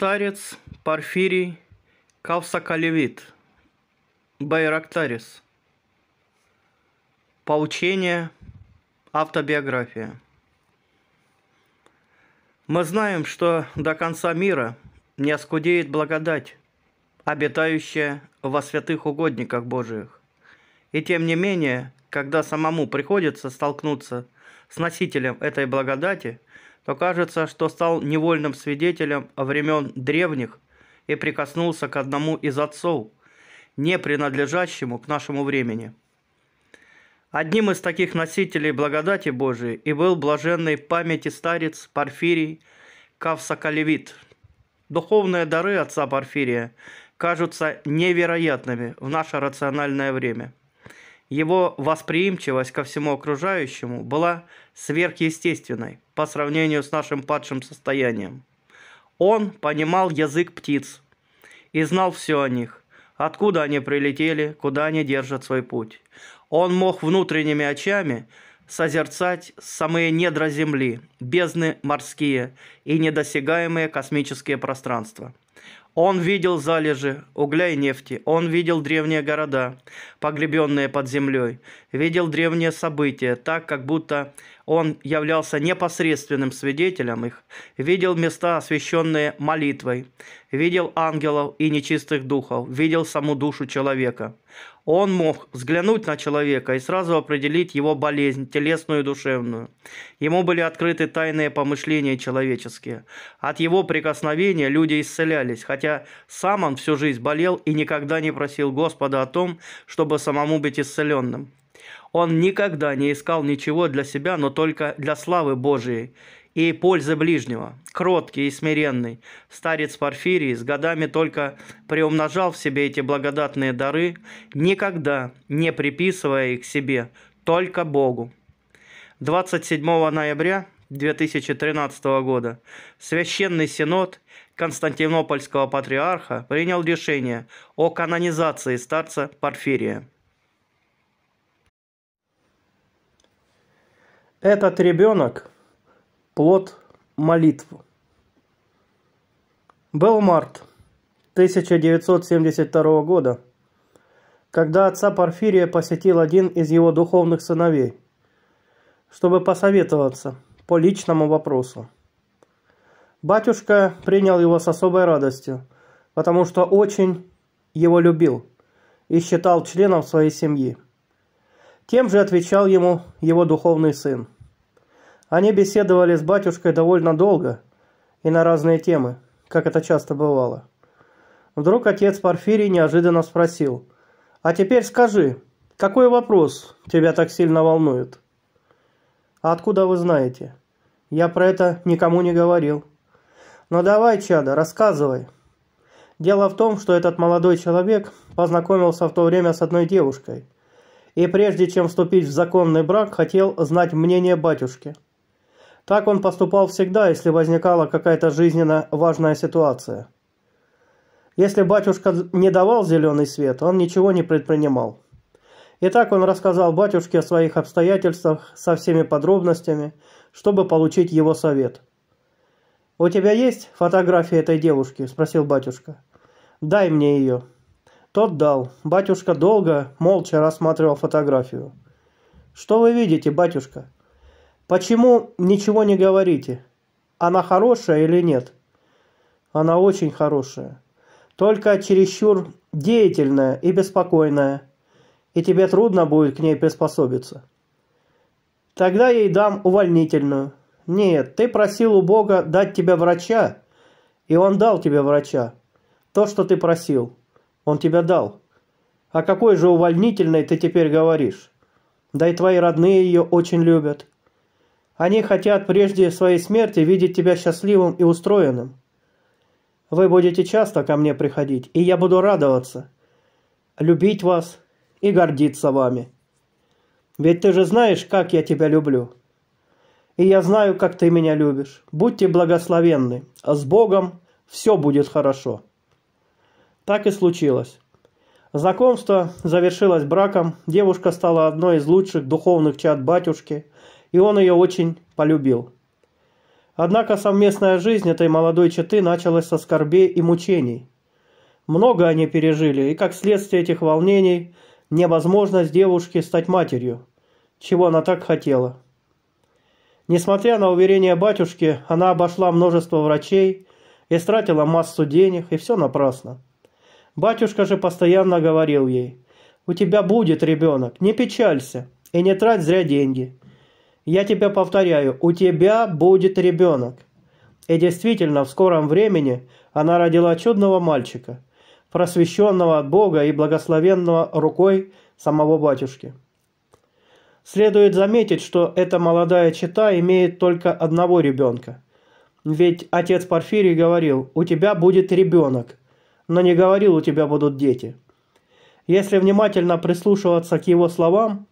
Старец Порфирий Кавсакалевит Байрактарис Поучение Автобиография Мы знаем, что до конца мира не оскудеет благодать, обитающая во святых угодниках Божиих. И тем не менее, когда самому приходится столкнуться с носителем этой благодати – то кажется, что стал невольным свидетелем времен древних и прикоснулся к одному из отцов, не принадлежащему к нашему времени. Одним из таких носителей благодати Божией и был блаженный памяти старец Порфирий Кавсакалевит. Духовные дары отца Порфирия кажутся невероятными в наше рациональное время – его восприимчивость ко всему окружающему была сверхъестественной по сравнению с нашим падшим состоянием. Он понимал язык птиц и знал все о них, откуда они прилетели, куда они держат свой путь. Он мог внутренними очами созерцать самые недра Земли, бездны морские и недосягаемые космические пространства. Он видел залежи угля и нефти, он видел древние города, погребенные под землей, видел древние события, так как будто он являлся непосредственным свидетелем их, видел места, освященные молитвой, видел ангелов и нечистых духов, видел саму душу человека. Он мог взглянуть на человека и сразу определить его болезнь, телесную и душевную. Ему были открыты тайные помышления человеческие. От его прикосновения люди исцелялись, хотя сам он всю жизнь болел и никогда не просил Господа о том, чтобы самому быть исцеленным. Он никогда не искал ничего для себя, но только для славы Божией и пользы ближнего. Кроткий и смиренный, старец Порфирий с годами только приумножал в себе эти благодатные дары, никогда не приписывая их себе, только Богу. 27 ноября 2013 года Священный Синод Константинопольского патриарха принял решение о канонизации старца Порфирия. Этот ребенок – плод молитвы. Был март 1972 года, когда отца Порфирия посетил один из его духовных сыновей, чтобы посоветоваться по личному вопросу. Батюшка принял его с особой радостью, потому что очень его любил и считал членом своей семьи. Тем же отвечал ему его духовный сын. Они беседовали с батюшкой довольно долго и на разные темы, как это часто бывало. Вдруг отец Порфирий неожиданно спросил, «А теперь скажи, какой вопрос тебя так сильно волнует?» «А откуда вы знаете? Я про это никому не говорил». «Ну давай, чадо, рассказывай». Дело в том, что этот молодой человек познакомился в то время с одной девушкой – и прежде чем вступить в законный брак, хотел знать мнение батюшки. Так он поступал всегда, если возникала какая-то жизненно важная ситуация. Если батюшка не давал зеленый свет, он ничего не предпринимал. Итак, он рассказал батюшке о своих обстоятельствах со всеми подробностями, чтобы получить его совет. «У тебя есть фотография этой девушки?» – спросил батюшка. «Дай мне ее». Тот дал. Батюшка долго, молча рассматривал фотографию. «Что вы видите, батюшка? Почему ничего не говорите? Она хорошая или нет?» «Она очень хорошая. Только чересчур деятельная и беспокойная. И тебе трудно будет к ней приспособиться. Тогда ей дам увольнительную. Нет, ты просил у Бога дать тебе врача, и он дал тебе врача. То, что ты просил». Он тебя дал. а какой же увольнительной ты теперь говоришь? Да и твои родные ее очень любят. Они хотят прежде своей смерти видеть тебя счастливым и устроенным. Вы будете часто ко мне приходить, и я буду радоваться, любить вас и гордиться вами. Ведь ты же знаешь, как я тебя люблю. И я знаю, как ты меня любишь. Будьте благословенны. А с Богом все будет хорошо. Так и случилось. Знакомство завершилось браком, девушка стала одной из лучших духовных чат батюшки, и он ее очень полюбил. Однако совместная жизнь этой молодой четы началась со скорбей и мучений. Много они пережили, и как следствие этих волнений – невозможность девушки стать матерью, чего она так хотела. Несмотря на уверения батюшки, она обошла множество врачей, истратила массу денег, и все напрасно – Батюшка же постоянно говорил ей, «У тебя будет ребенок, не печалься и не трать зря деньги». Я тебе повторяю, у тебя будет ребенок. И действительно, в скором времени она родила чудного мальчика, просвещенного от Бога и благословенного рукой самого батюшки. Следует заметить, что эта молодая чита имеет только одного ребенка. Ведь отец Порфирий говорил, у тебя будет ребенок, но не говорил, у тебя будут дети. Если внимательно прислушиваться к его словам,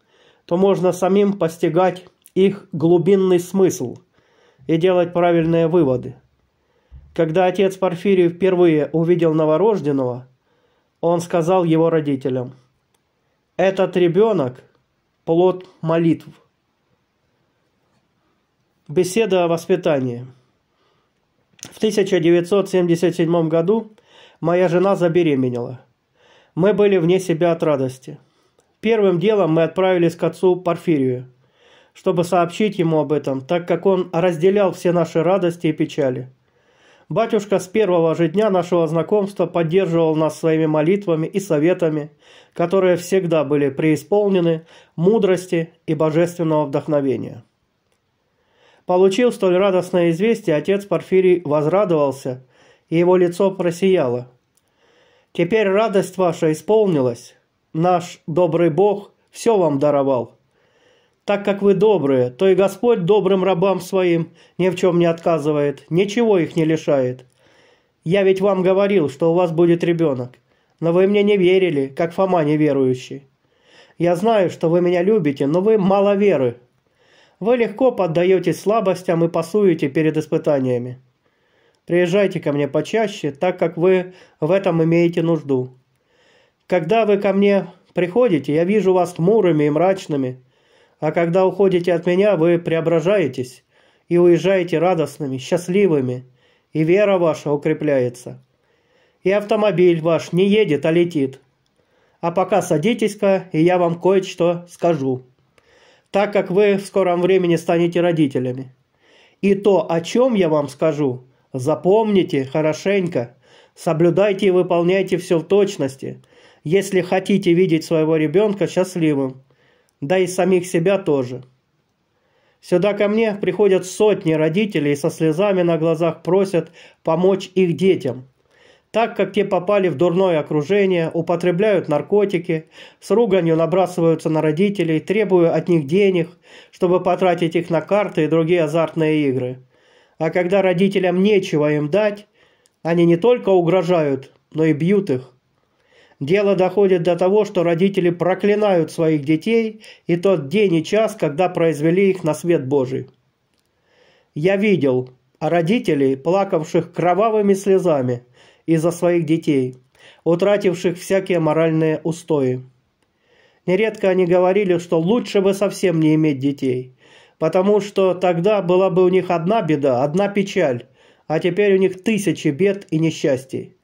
то можно самим постигать их глубинный смысл и делать правильные выводы. Когда отец Порфирий впервые увидел новорожденного, он сказал его родителям, «Этот ребенок – плод молитв». Беседа о воспитании. В 1977 году – моя жена забеременела. Мы были вне себя от радости. Первым делом мы отправились к отцу Порфирию, чтобы сообщить ему об этом, так как он разделял все наши радости и печали. Батюшка с первого же дня нашего знакомства поддерживал нас своими молитвами и советами, которые всегда были преисполнены мудрости и божественного вдохновения. Получил столь радостное известие, отец Порфирий возрадовался и его лицо просияло. «Теперь радость ваша исполнилась. Наш добрый Бог все вам даровал. Так как вы добрые, то и Господь добрым рабам своим ни в чем не отказывает, ничего их не лишает. Я ведь вам говорил, что у вас будет ребенок, но вы мне не верили, как Фома неверующий. Я знаю, что вы меня любите, но вы мало веры. Вы легко поддаетесь слабостям и пасуете перед испытаниями. Приезжайте ко мне почаще, так как вы в этом имеете нужду. Когда вы ко мне приходите, я вижу вас хмурыми и мрачными, а когда уходите от меня, вы преображаетесь и уезжаете радостными, счастливыми, и вера ваша укрепляется. И автомобиль ваш не едет, а летит. А пока садитесь-ка, и я вам кое-что скажу, так как вы в скором времени станете родителями. И то, о чем я вам скажу, Запомните хорошенько, соблюдайте и выполняйте все в точности, если хотите видеть своего ребенка счастливым, да и самих себя тоже. Сюда ко мне приходят сотни родителей и со слезами на глазах просят помочь их детям, так как те попали в дурное окружение, употребляют наркотики, с руганью набрасываются на родителей, требуя от них денег, чтобы потратить их на карты и другие азартные игры – а когда родителям нечего им дать, они не только угрожают, но и бьют их. Дело доходит до того, что родители проклинают своих детей и тот день и час, когда произвели их на свет Божий. Я видел а родителей, плакавших кровавыми слезами из-за своих детей, утративших всякие моральные устои. Нередко они говорили, что лучше бы совсем не иметь детей, потому что тогда была бы у них одна беда, одна печаль, а теперь у них тысячи бед и несчастий.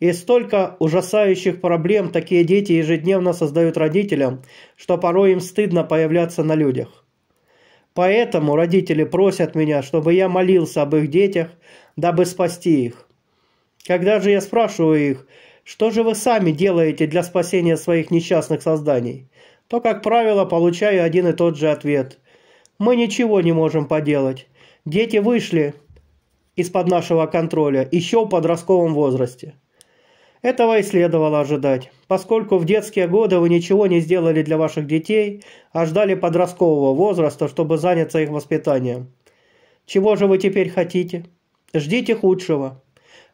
И столько ужасающих проблем такие дети ежедневно создают родителям, что порой им стыдно появляться на людях. Поэтому родители просят меня, чтобы я молился об их детях, дабы спасти их. Когда же я спрашиваю их, что же вы сами делаете для спасения своих несчастных созданий, то, как правило, получаю один и тот же ответ. Мы ничего не можем поделать. Дети вышли из-под нашего контроля еще в подростковом возрасте. Этого и следовало ожидать, поскольку в детские годы вы ничего не сделали для ваших детей, а ждали подросткового возраста, чтобы заняться их воспитанием. Чего же вы теперь хотите? Ждите худшего.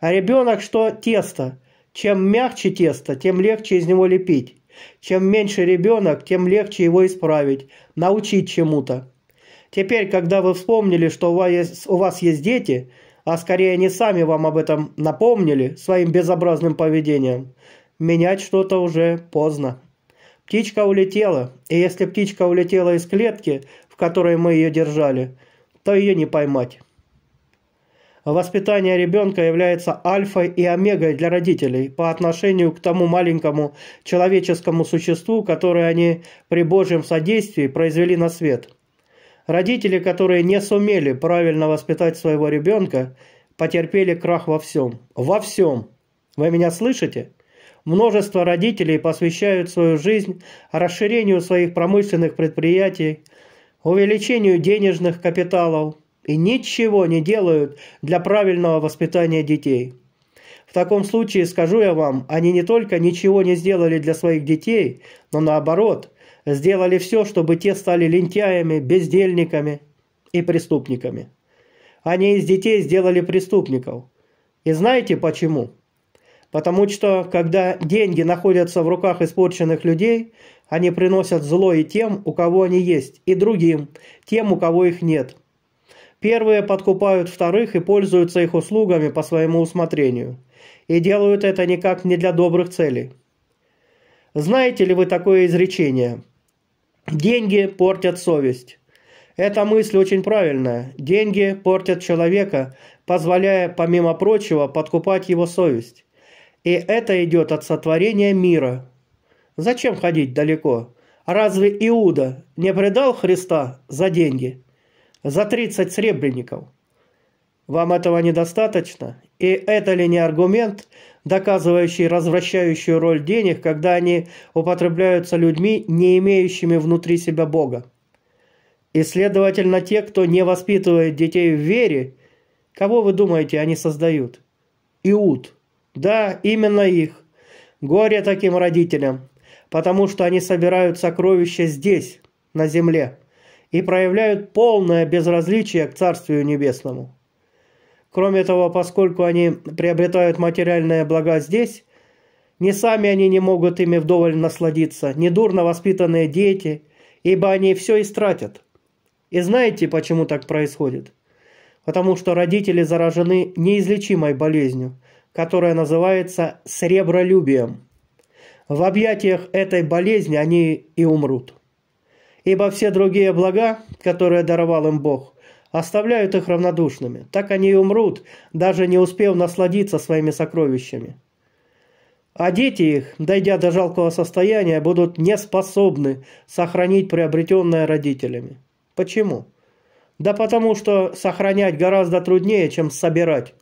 А ребенок что тесто? Чем мягче тесто, тем легче из него лепить. Чем меньше ребенок, тем легче его исправить, научить чему-то. Теперь, когда вы вспомнили, что у вас есть, у вас есть дети, а скорее они сами вам об этом напомнили своим безобразным поведением, менять что-то уже поздно. Птичка улетела, и если птичка улетела из клетки, в которой мы ее держали, то ее не поймать. Воспитание ребенка является альфой и омегой для родителей по отношению к тому маленькому человеческому существу, которое они при Божьем содействии произвели на свет. Родители, которые не сумели правильно воспитать своего ребенка, потерпели крах во всем. Во всем. Вы меня слышите? Множество родителей посвящают свою жизнь расширению своих промышленных предприятий, увеличению денежных капиталов и ничего не делают для правильного воспитания детей. В таком случае, скажу я вам, они не только ничего не сделали для своих детей, но наоборот – сделали все, чтобы те стали лентяями, бездельниками и преступниками. Они из детей сделали преступников. И знаете почему? Потому что, когда деньги находятся в руках испорченных людей, они приносят зло и тем, у кого они есть, и другим, тем, у кого их нет. Первые подкупают вторых и пользуются их услугами по своему усмотрению. И делают это никак не для добрых целей. Знаете ли вы такое изречение? Деньги портят совесть. Эта мысль очень правильная. Деньги портят человека, позволяя, помимо прочего, подкупать его совесть. И это идет от сотворения мира. Зачем ходить далеко? Разве Иуда не предал Христа за деньги? За 30 сребреников. Вам этого недостаточно? И это ли не аргумент доказывающий развращающую роль денег, когда они употребляются людьми, не имеющими внутри себя Бога. И, следовательно, те, кто не воспитывает детей в вере, кого вы думаете, они создают? Иуд. Да, именно их. Горе таким родителям, потому что они собирают сокровища здесь, на земле, и проявляют полное безразличие к Царствию Небесному. Кроме того, поскольку они приобретают материальные блага здесь, не сами они не могут ими вдоволь насладиться, ни дурно воспитанные дети, ибо они все истратят. И знаете, почему так происходит? Потому что родители заражены неизлечимой болезнью, которая называется сребролюбием. В объятиях этой болезни они и умрут. Ибо все другие блага, которые даровал им Бог – оставляют их равнодушными. Так они и умрут, даже не успев насладиться своими сокровищами. А дети их, дойдя до жалкого состояния, будут не способны сохранить приобретенное родителями. Почему? Да потому что сохранять гораздо труднее, чем собирать.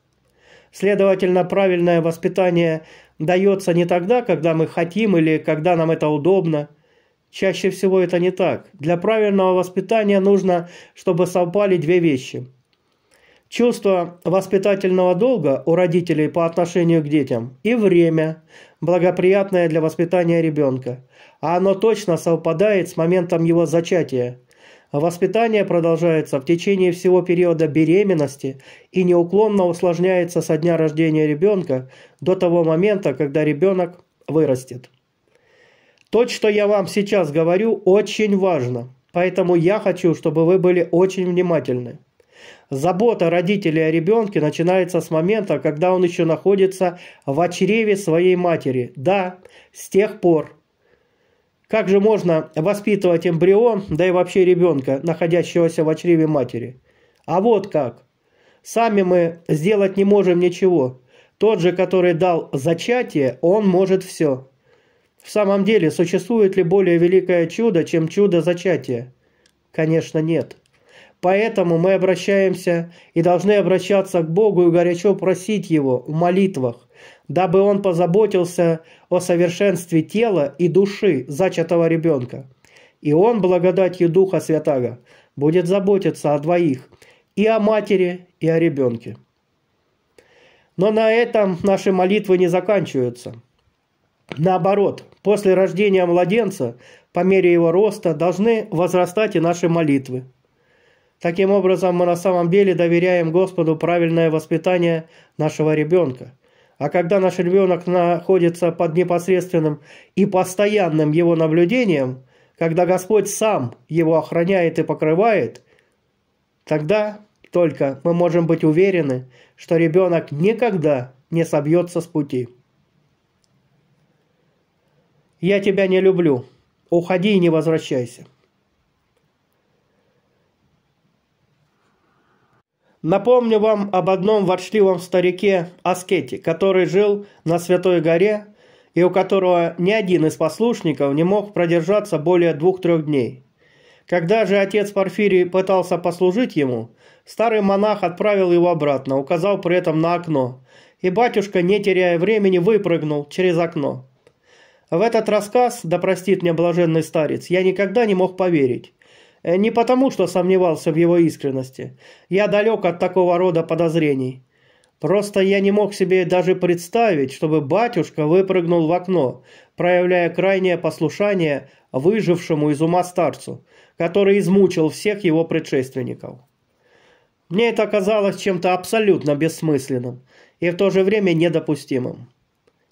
Следовательно, правильное воспитание дается не тогда, когда мы хотим или когда нам это удобно – Чаще всего это не так. Для правильного воспитания нужно, чтобы совпали две вещи. Чувство воспитательного долга у родителей по отношению к детям и время, благоприятное для воспитания ребенка. А оно точно совпадает с моментом его зачатия. Воспитание продолжается в течение всего периода беременности и неуклонно усложняется со дня рождения ребенка до того момента, когда ребенок вырастет. То, что я вам сейчас говорю, очень важно. Поэтому я хочу, чтобы вы были очень внимательны. Забота родителей о ребенке начинается с момента, когда он еще находится в очреве своей матери. Да, с тех пор. Как же можно воспитывать эмбрион, да и вообще ребенка, находящегося в очреве матери? А вот как. Сами мы сделать не можем ничего. Тот же, который дал зачатие, он может все. В самом деле, существует ли более великое чудо, чем чудо зачатия? Конечно, нет. Поэтому мы обращаемся и должны обращаться к Богу и горячо просить Его в молитвах, дабы Он позаботился о совершенстве тела и души зачатого ребенка. И Он, благодатью Духа Святаго, будет заботиться о двоих – и о матери, и о ребенке. Но на этом наши молитвы не заканчиваются. Наоборот, После рождения младенца, по мере его роста, должны возрастать и наши молитвы. Таким образом, мы на самом деле доверяем Господу правильное воспитание нашего ребенка. А когда наш ребенок находится под непосредственным и постоянным его наблюдением, когда Господь сам его охраняет и покрывает, тогда только мы можем быть уверены, что ребенок никогда не собьется с пути. Я тебя не люблю. Уходи и не возвращайся. Напомню вам об одном ворчливом старике Аскете, который жил на Святой горе и у которого ни один из послушников не мог продержаться более двух-трех дней. Когда же отец Порфирий пытался послужить ему, старый монах отправил его обратно, указал при этом на окно, и батюшка, не теряя времени, выпрыгнул через окно – в этот рассказ, да простит меня блаженный старец, я никогда не мог поверить. Э, не потому, что сомневался в его искренности. Я далек от такого рода подозрений. Просто я не мог себе даже представить, чтобы батюшка выпрыгнул в окно, проявляя крайнее послушание выжившему из ума старцу, который измучил всех его предшественников. Мне это казалось чем-то абсолютно бессмысленным и в то же время недопустимым.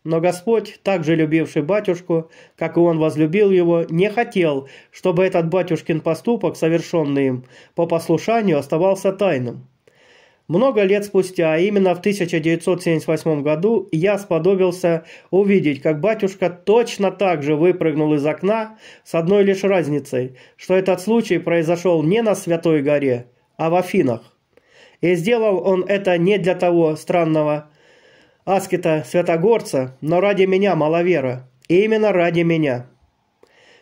Но Господь, также любивший батюшку, как и он возлюбил его, не хотел, чтобы этот батюшкин поступок, совершенный им по послушанию, оставался тайным. Много лет спустя, а именно в 1978 году, я сподобился увидеть, как батюшка точно так же выпрыгнул из окна с одной лишь разницей, что этот случай произошел не на Святой горе, а в Афинах. И сделал он это не для того странного аскета Святогорца, но ради меня маловера. И именно ради меня.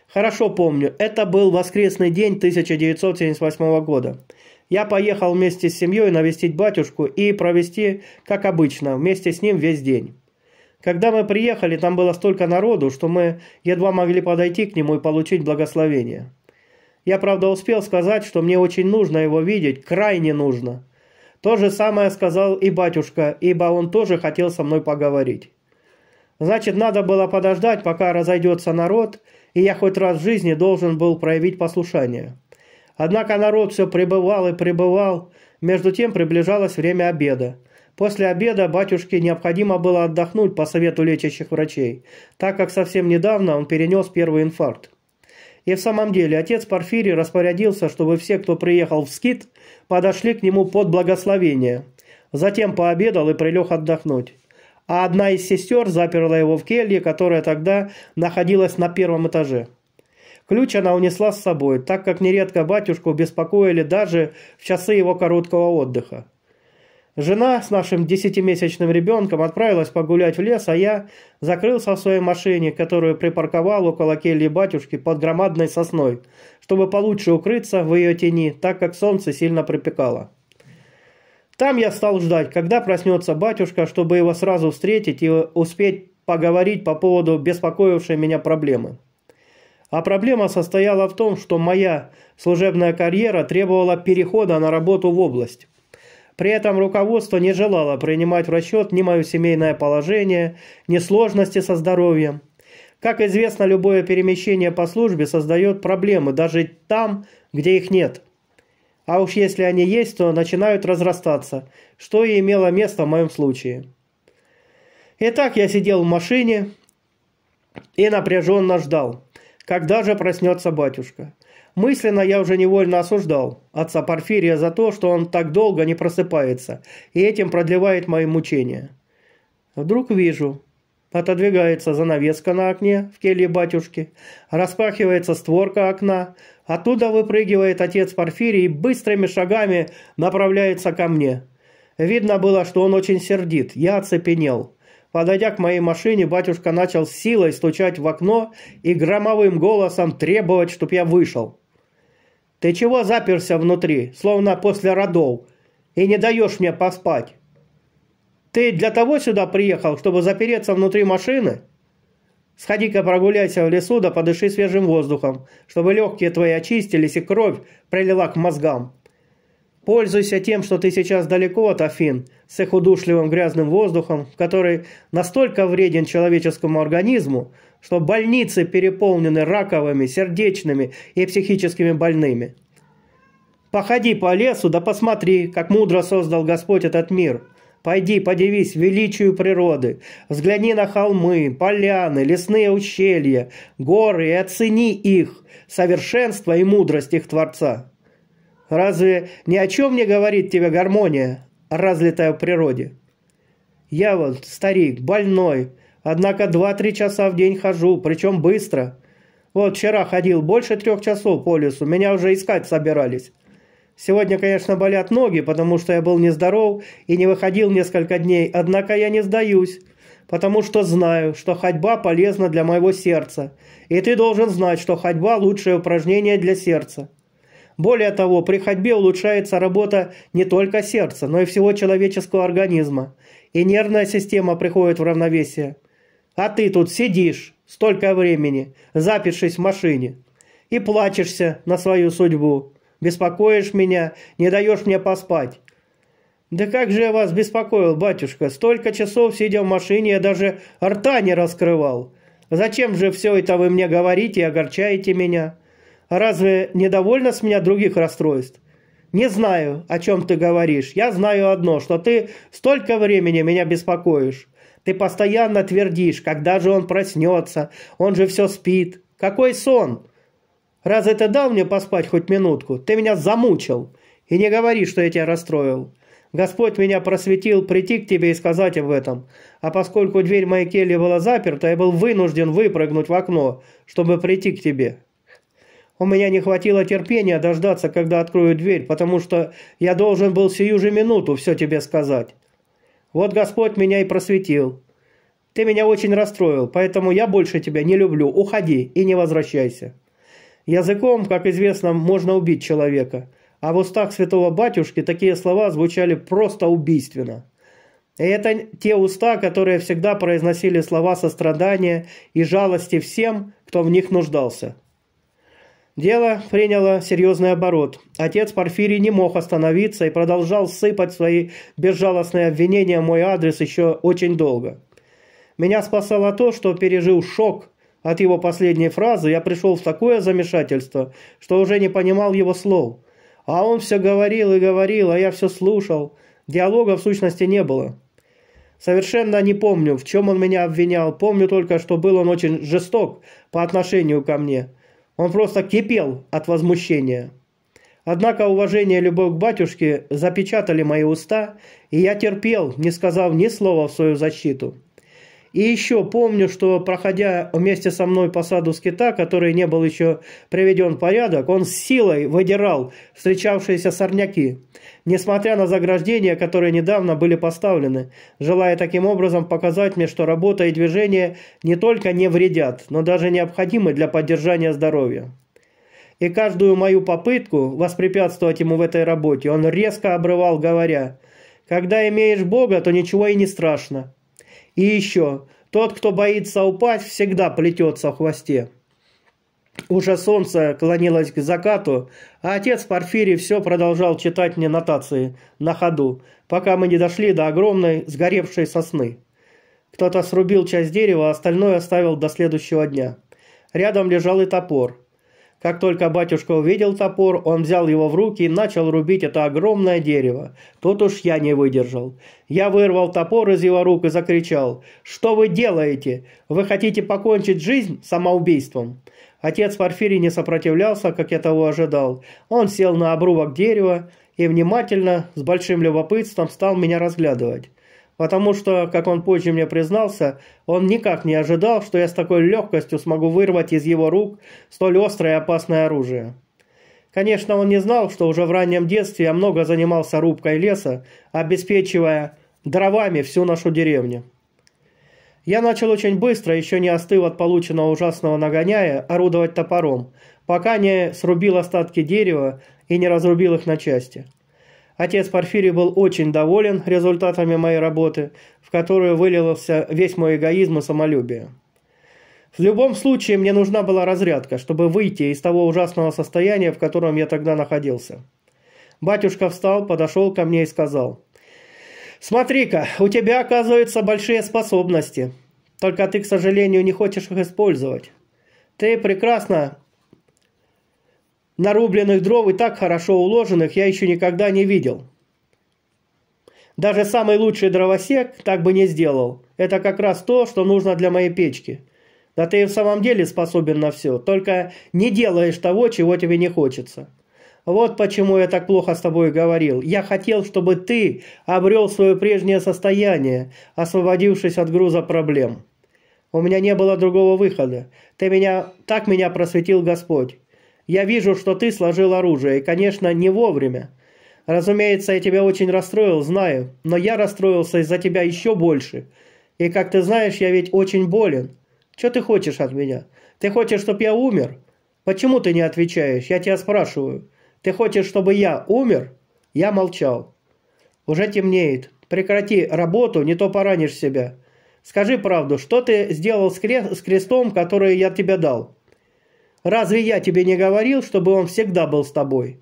Хорошо помню, это был воскресный день 1978 года. Я поехал вместе с семьей навестить батюшку и провести, как обычно, вместе с ним весь день. Когда мы приехали, там было столько народу, что мы едва могли подойти к нему и получить благословение. Я, правда, успел сказать, что мне очень нужно его видеть, крайне нужно – то же самое сказал и батюшка, ибо он тоже хотел со мной поговорить. Значит, надо было подождать, пока разойдется народ, и я хоть раз в жизни должен был проявить послушание. Однако народ все пребывал и пребывал, между тем приближалось время обеда. После обеда батюшке необходимо было отдохнуть по совету лечащих врачей, так как совсем недавно он перенес первый инфаркт. И в самом деле отец Порфирий распорядился, чтобы все, кто приехал в скит – подошли к нему под благословение. Затем пообедал и прилег отдохнуть. А одна из сестер заперла его в келье, которая тогда находилась на первом этаже. Ключ она унесла с собой, так как нередко батюшку беспокоили даже в часы его короткого отдыха. Жена с нашим десятимесячным ребенком отправилась погулять в лес, а я закрылся в своей машине, которую припарковал около кельи батюшки под громадной сосной, чтобы получше укрыться в ее тени, так как солнце сильно припекало. Там я стал ждать, когда проснется батюшка, чтобы его сразу встретить и успеть поговорить по поводу беспокоившей меня проблемы. А проблема состояла в том, что моя служебная карьера требовала перехода на работу в область. При этом руководство не желало принимать в расчет ни мое семейное положение, ни сложности со здоровьем. Как известно, любое перемещение по службе создает проблемы даже там, где их нет. А уж если они есть, то начинают разрастаться, что и имело место в моем случае. Итак, я сидел в машине и напряженно ждал, когда же проснется батюшка – Мысленно я уже невольно осуждал отца Порфирия за то, что он так долго не просыпается и этим продлевает мои мучения. Вдруг вижу, Отодвигается занавеска на окне в келье батюшки, распахивается створка окна, оттуда выпрыгивает отец Порфирий и быстрыми шагами направляется ко мне. Видно было, что он очень сердит, я оцепенел. Подойдя к моей машине, батюшка начал силой стучать в окно и громовым голосом требовать, чтоб я вышел. Ты чего заперся внутри, словно после родов, и не даешь мне поспать? Ты для того сюда приехал, чтобы запереться внутри машины? Сходи-ка прогуляйся в лесу да подыши свежим воздухом, чтобы легкие твои очистились и кровь прилила к мозгам. Пользуйся тем, что ты сейчас далеко от Афин, с их удушливым грязным воздухом, который настолько вреден человеческому организму, что больницы переполнены раковыми, сердечными и психическими больными. Походи по лесу, да посмотри, как мудро создал Господь этот мир. Пойди, подивись величию природы, взгляни на холмы, поляны, лесные ущелья, горы и оцени их, совершенство и мудрость их Творца. Разве ни о чем не говорит тебе гармония, разлитая в природе? Я вот старик, больной, Однако 2-3 часа в день хожу, причем быстро. Вот вчера ходил больше трех часов по лесу, меня уже искать собирались. Сегодня, конечно, болят ноги, потому что я был нездоров и не выходил несколько дней, однако я не сдаюсь, потому что знаю, что ходьба полезна для моего сердца. И ты должен знать, что ходьба – лучшее упражнение для сердца. Более того, при ходьбе улучшается работа не только сердца, но и всего человеческого организма, и нервная система приходит в равновесие. А ты тут сидишь столько времени, запершись в машине, и плачешься на свою судьбу, беспокоишь меня, не даешь мне поспать. Да как же я вас беспокоил, батюшка, столько часов сидя в машине, я даже рта не раскрывал. Зачем же все это вы мне говорите и огорчаете меня? Разве недовольно с меня других расстройств? Не знаю, о чем ты говоришь. Я знаю одно, что ты столько времени меня беспокоишь. Ты постоянно твердишь, когда же он проснется, он же все спит. Какой сон? Раз это дал мне поспать хоть минутку? Ты меня замучил. И не говори, что я тебя расстроил. Господь меня просветил прийти к тебе и сказать об этом. А поскольку дверь моей кельи была заперта, я был вынужден выпрыгнуть в окно, чтобы прийти к тебе. У меня не хватило терпения дождаться, когда открою дверь, потому что я должен был сию же минуту все тебе сказать. Вот Господь меня и просветил. Ты меня очень расстроил, поэтому я больше тебя не люблю. Уходи и не возвращайся. Языком, как известно, можно убить человека. А в устах святого батюшки такие слова звучали просто убийственно. И это те уста, которые всегда произносили слова сострадания и жалости всем, кто в них нуждался. Дело приняло серьезный оборот. Отец Порфирий не мог остановиться и продолжал сыпать свои безжалостные обвинения в мой адрес еще очень долго. Меня спасало то, что пережил шок от его последней фразы, я пришел в такое замешательство, что уже не понимал его слов. А он все говорил и говорил, а я все слушал. Диалога в сущности не было. Совершенно не помню, в чем он меня обвинял. Помню только, что был он очень жесток по отношению ко мне. Он просто кипел от возмущения. Однако уважение и любовь к батюшке запечатали мои уста, и я терпел, не сказав ни слова в свою защиту. И еще помню, что проходя вместе со мной посаду скита, который не был еще приведен в порядок, он с силой выдирал встречавшиеся сорняки, несмотря на заграждения, которые недавно были поставлены, желая таким образом показать мне, что работа и движение не только не вредят, но даже необходимы для поддержания здоровья. И каждую мою попытку воспрепятствовать ему в этой работе он резко обрывал, говоря, «Когда имеешь Бога, то ничего и не страшно». И еще, тот, кто боится упасть, всегда плетется в хвосте. Уже солнце клонилось к закату, а отец Порфирий все продолжал читать мне нотации на ходу, пока мы не дошли до огромной сгоревшей сосны. Кто-то срубил часть дерева, остальное оставил до следующего дня. Рядом лежал и топор. Как только батюшка увидел топор, он взял его в руки и начал рубить это огромное дерево. Тут уж я не выдержал. Я вырвал топор из его рук и закричал. «Что вы делаете? Вы хотите покончить жизнь самоубийством?» Отец Порфирий не сопротивлялся, как я того ожидал. Он сел на обрубок дерева и внимательно, с большим любопытством, стал меня разглядывать потому что, как он позже мне признался, он никак не ожидал, что я с такой легкостью смогу вырвать из его рук столь острое и опасное оружие. Конечно, он не знал, что уже в раннем детстве я много занимался рубкой леса, обеспечивая дровами всю нашу деревню. Я начал очень быстро, еще не остыв от полученного ужасного нагоняя, орудовать топором, пока не срубил остатки дерева и не разрубил их на части – Отец Порфирий был очень доволен результатами моей работы, в которую вылился весь мой эгоизм и самолюбие. В любом случае, мне нужна была разрядка, чтобы выйти из того ужасного состояния, в котором я тогда находился. Батюшка встал, подошел ко мне и сказал, «Смотри-ка, у тебя, оказываются большие способности, только ты, к сожалению, не хочешь их использовать. Ты прекрасно Нарубленных дров и так хорошо уложенных я еще никогда не видел. Даже самый лучший дровосек так бы не сделал. Это как раз то, что нужно для моей печки. Да ты и в самом деле способен на все, только не делаешь того, чего тебе не хочется. Вот почему я так плохо с тобой говорил. Я хотел, чтобы ты обрел свое прежнее состояние, освободившись от груза проблем. У меня не было другого выхода. Ты меня так меня просветил Господь. Я вижу, что ты сложил оружие, и, конечно, не вовремя. Разумеется, я тебя очень расстроил, знаю, но я расстроился из-за тебя еще больше. И, как ты знаешь, я ведь очень болен. Что ты хочешь от меня? Ты хочешь, чтобы я умер? Почему ты не отвечаешь? Я тебя спрашиваю. Ты хочешь, чтобы я умер? Я молчал. Уже темнеет. Прекрати работу, не то поранишь себя. Скажи правду, что ты сделал с, крест, с крестом, который я тебе дал? Разве я тебе не говорил, чтобы он всегда был с тобой?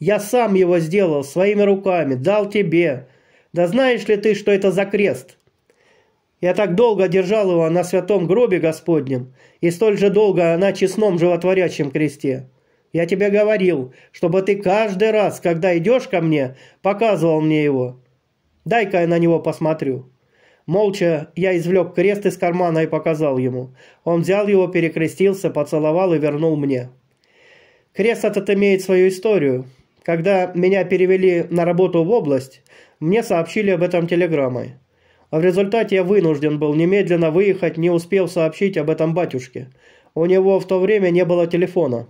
Я сам его сделал своими руками, дал тебе. Да знаешь ли ты, что это за крест? Я так долго держал его на святом гробе Господнем, и столь же долго на честном животворящем кресте. Я тебе говорил, чтобы ты каждый раз, когда идешь ко мне, показывал мне его. Дай-ка я на него посмотрю». Молча я извлек крест из кармана и показал ему. Он взял его, перекрестился, поцеловал и вернул мне. Крест этот имеет свою историю. Когда меня перевели на работу в область, мне сообщили об этом телеграммой. В результате я вынужден был немедленно выехать, не успел сообщить об этом батюшке. У него в то время не было телефона.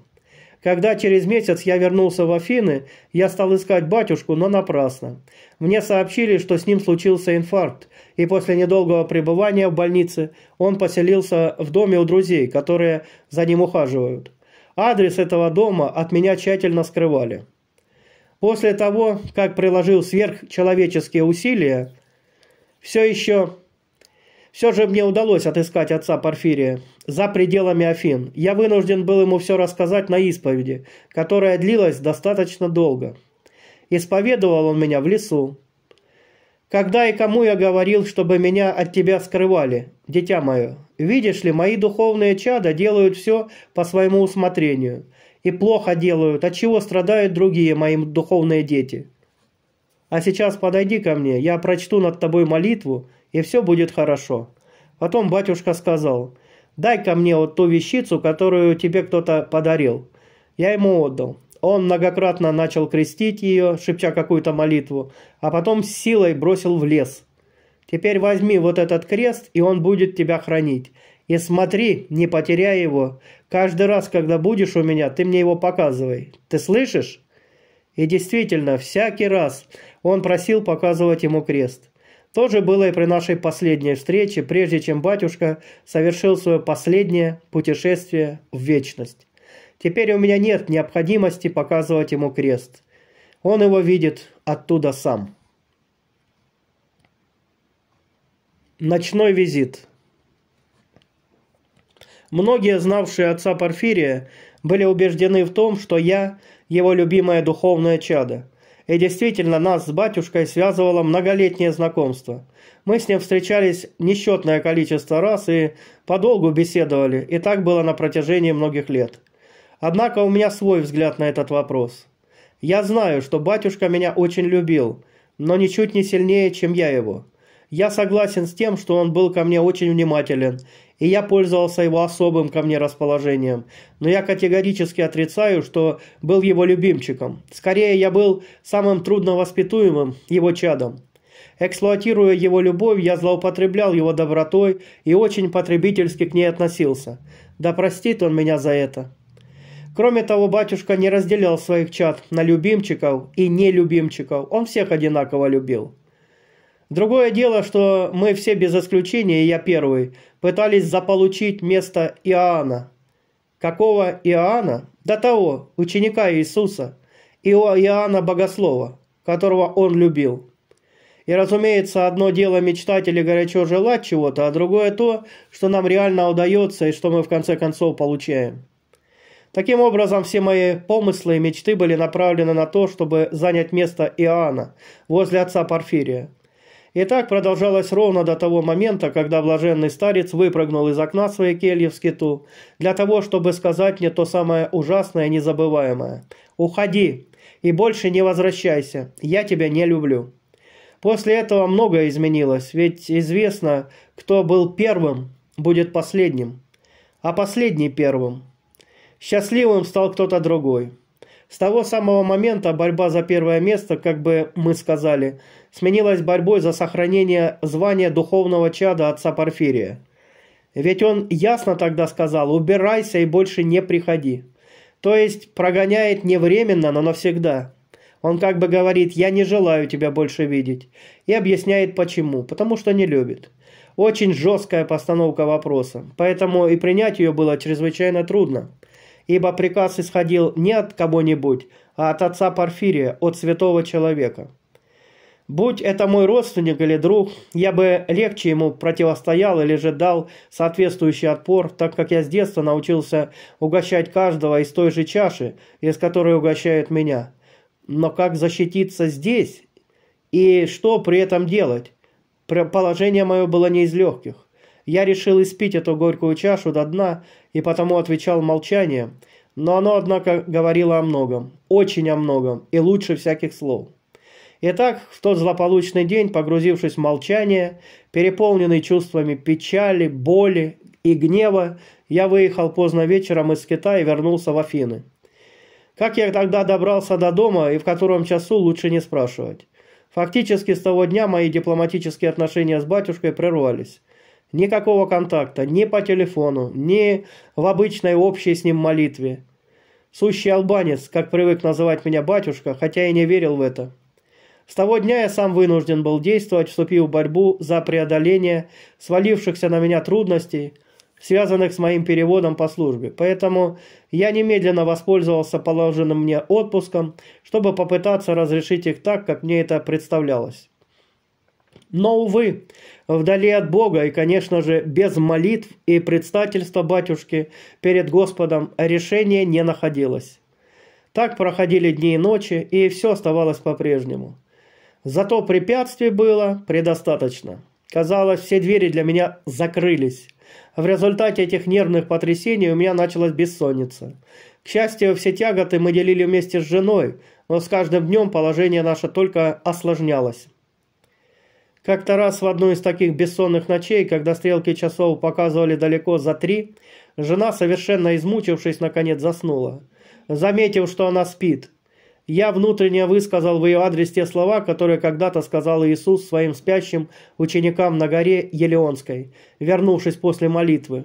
Когда через месяц я вернулся в Афины, я стал искать батюшку, но напрасно. Мне сообщили, что с ним случился инфаркт, и после недолгого пребывания в больнице он поселился в доме у друзей, которые за ним ухаживают. Адрес этого дома от меня тщательно скрывали. После того, как приложил сверхчеловеческие усилия, все еще все же мне удалось отыскать отца Порфирия за пределами Афин. Я вынужден был ему все рассказать на исповеди, которая длилась достаточно долго. Исповедовал он меня в лесу. Когда и кому я говорил, чтобы меня от тебя скрывали, дитя мое? Видишь ли, мои духовные чада делают все по своему усмотрению. И плохо делают, от чего страдают другие мои духовные дети. А сейчас подойди ко мне, я прочту над тобой молитву, и все будет хорошо. Потом батюшка сказал, дай ко мне вот ту вещицу, которую тебе кто-то подарил. Я ему отдал. Он многократно начал крестить ее, шепча какую-то молитву, а потом с силой бросил в лес. Теперь возьми вот этот крест, и он будет тебя хранить. И смотри, не потеряй его. Каждый раз, когда будешь у меня, ты мне его показывай. Ты слышишь? И действительно, всякий раз он просил показывать ему крест. То же было и при нашей последней встрече, прежде чем батюшка совершил свое последнее путешествие в вечность. Теперь у меня нет необходимости показывать ему крест. Он его видит оттуда сам. Ночной визит. Многие, знавшие отца Порфирия, были убеждены в том, что я – его любимое духовное чадо – и действительно, нас с батюшкой связывало многолетнее знакомство. Мы с ним встречались несчетное количество раз и подолгу беседовали, и так было на протяжении многих лет. Однако у меня свой взгляд на этот вопрос. Я знаю, что батюшка меня очень любил, но ничуть не сильнее, чем я его. Я согласен с тем, что он был ко мне очень внимателен и я пользовался его особым ко мне расположением, но я категорически отрицаю, что был его любимчиком. Скорее, я был самым трудновоспитуемым его чадом. Эксплуатируя его любовь, я злоупотреблял его добротой и очень потребительски к ней относился. Да простит он меня за это. Кроме того, батюшка не разделял своих чад на любимчиков и нелюбимчиков. Он всех одинаково любил. Другое дело, что мы все без исключения, и я первый, пытались заполучить место Иоанна. Какого Иоанна? До того, ученика Иисуса, Иоанна Богослова, которого он любил. И разумеется, одно дело мечтать или горячо желать чего-то, а другое то, что нам реально удается и что мы в конце концов получаем. Таким образом, все мои помыслы и мечты были направлены на то, чтобы занять место Иоанна возле отца Порфирия – и так продолжалось ровно до того момента, когда блаженный старец выпрыгнул из окна своей кельи в скиту, для того, чтобы сказать мне то самое ужасное и незабываемое. «Уходи и больше не возвращайся, я тебя не люблю». После этого многое изменилось, ведь известно, кто был первым, будет последним, а последний первым. Счастливым стал кто-то другой. С того самого момента борьба за первое место, как бы мы сказали, сменилась борьбой за сохранение звания духовного чада отца Порфирия. Ведь он ясно тогда сказал «убирайся и больше не приходи». То есть прогоняет не временно, но навсегда. Он как бы говорит «я не желаю тебя больше видеть» и объясняет почему, потому что не любит. Очень жесткая постановка вопроса, поэтому и принять ее было чрезвычайно трудно – ибо приказ исходил не от кого-нибудь, а от отца Порфирия, от святого человека. Будь это мой родственник или друг, я бы легче ему противостоял или же дал соответствующий отпор, так как я с детства научился угощать каждого из той же чаши, из которой угощают меня. Но как защититься здесь и что при этом делать? Положение мое было не из легких. Я решил испить эту горькую чашу до дна и потому отвечал молчанием, но оно, однако, говорило о многом, очень о многом и лучше всяких слов. Итак, в тот злополучный день, погрузившись в молчание, переполненный чувствами печали, боли и гнева, я выехал поздно вечером из Китая и вернулся в Афины. Как я тогда добрался до дома и в котором часу, лучше не спрашивать. Фактически с того дня мои дипломатические отношения с батюшкой прервались. Никакого контакта ни по телефону, ни в обычной общей с ним молитве. Сущий албанец, как привык называть меня батюшка, хотя и не верил в это. С того дня я сам вынужден был действовать, вступив в борьбу за преодоление свалившихся на меня трудностей, связанных с моим переводом по службе. Поэтому я немедленно воспользовался положенным мне отпуском, чтобы попытаться разрешить их так, как мне это представлялось. Но, увы, вдали от Бога и, конечно же, без молитв и предстательства батюшки перед Господом решение не находилось. Так проходили дни и ночи, и все оставалось по-прежнему. Зато препятствий было предостаточно. Казалось, все двери для меня закрылись. В результате этих нервных потрясений у меня началась бессонница. К счастью, все тяготы мы делили вместе с женой, но с каждым днем положение наше только осложнялось. Как-то раз в одну из таких бессонных ночей, когда стрелки часов показывали далеко за три, жена, совершенно измучившись, наконец заснула. Заметив, что она спит, я внутренне высказал в ее адрес те слова, которые когда-то сказал Иисус своим спящим ученикам на горе Елеонской, вернувшись после молитвы.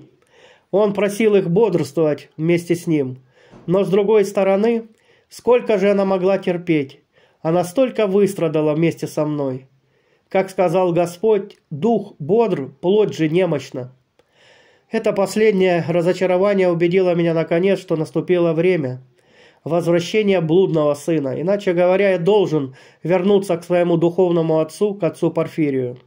Он просил их бодрствовать вместе с ним. Но с другой стороны, сколько же она могла терпеть? Она столько выстрадала вместе со мной. Как сказал Господь, дух бодр, плоть же немощна. Это последнее разочарование убедило меня наконец, что наступило время возвращения блудного сына. Иначе говоря, я должен вернуться к своему духовному отцу, к отцу Порфирию.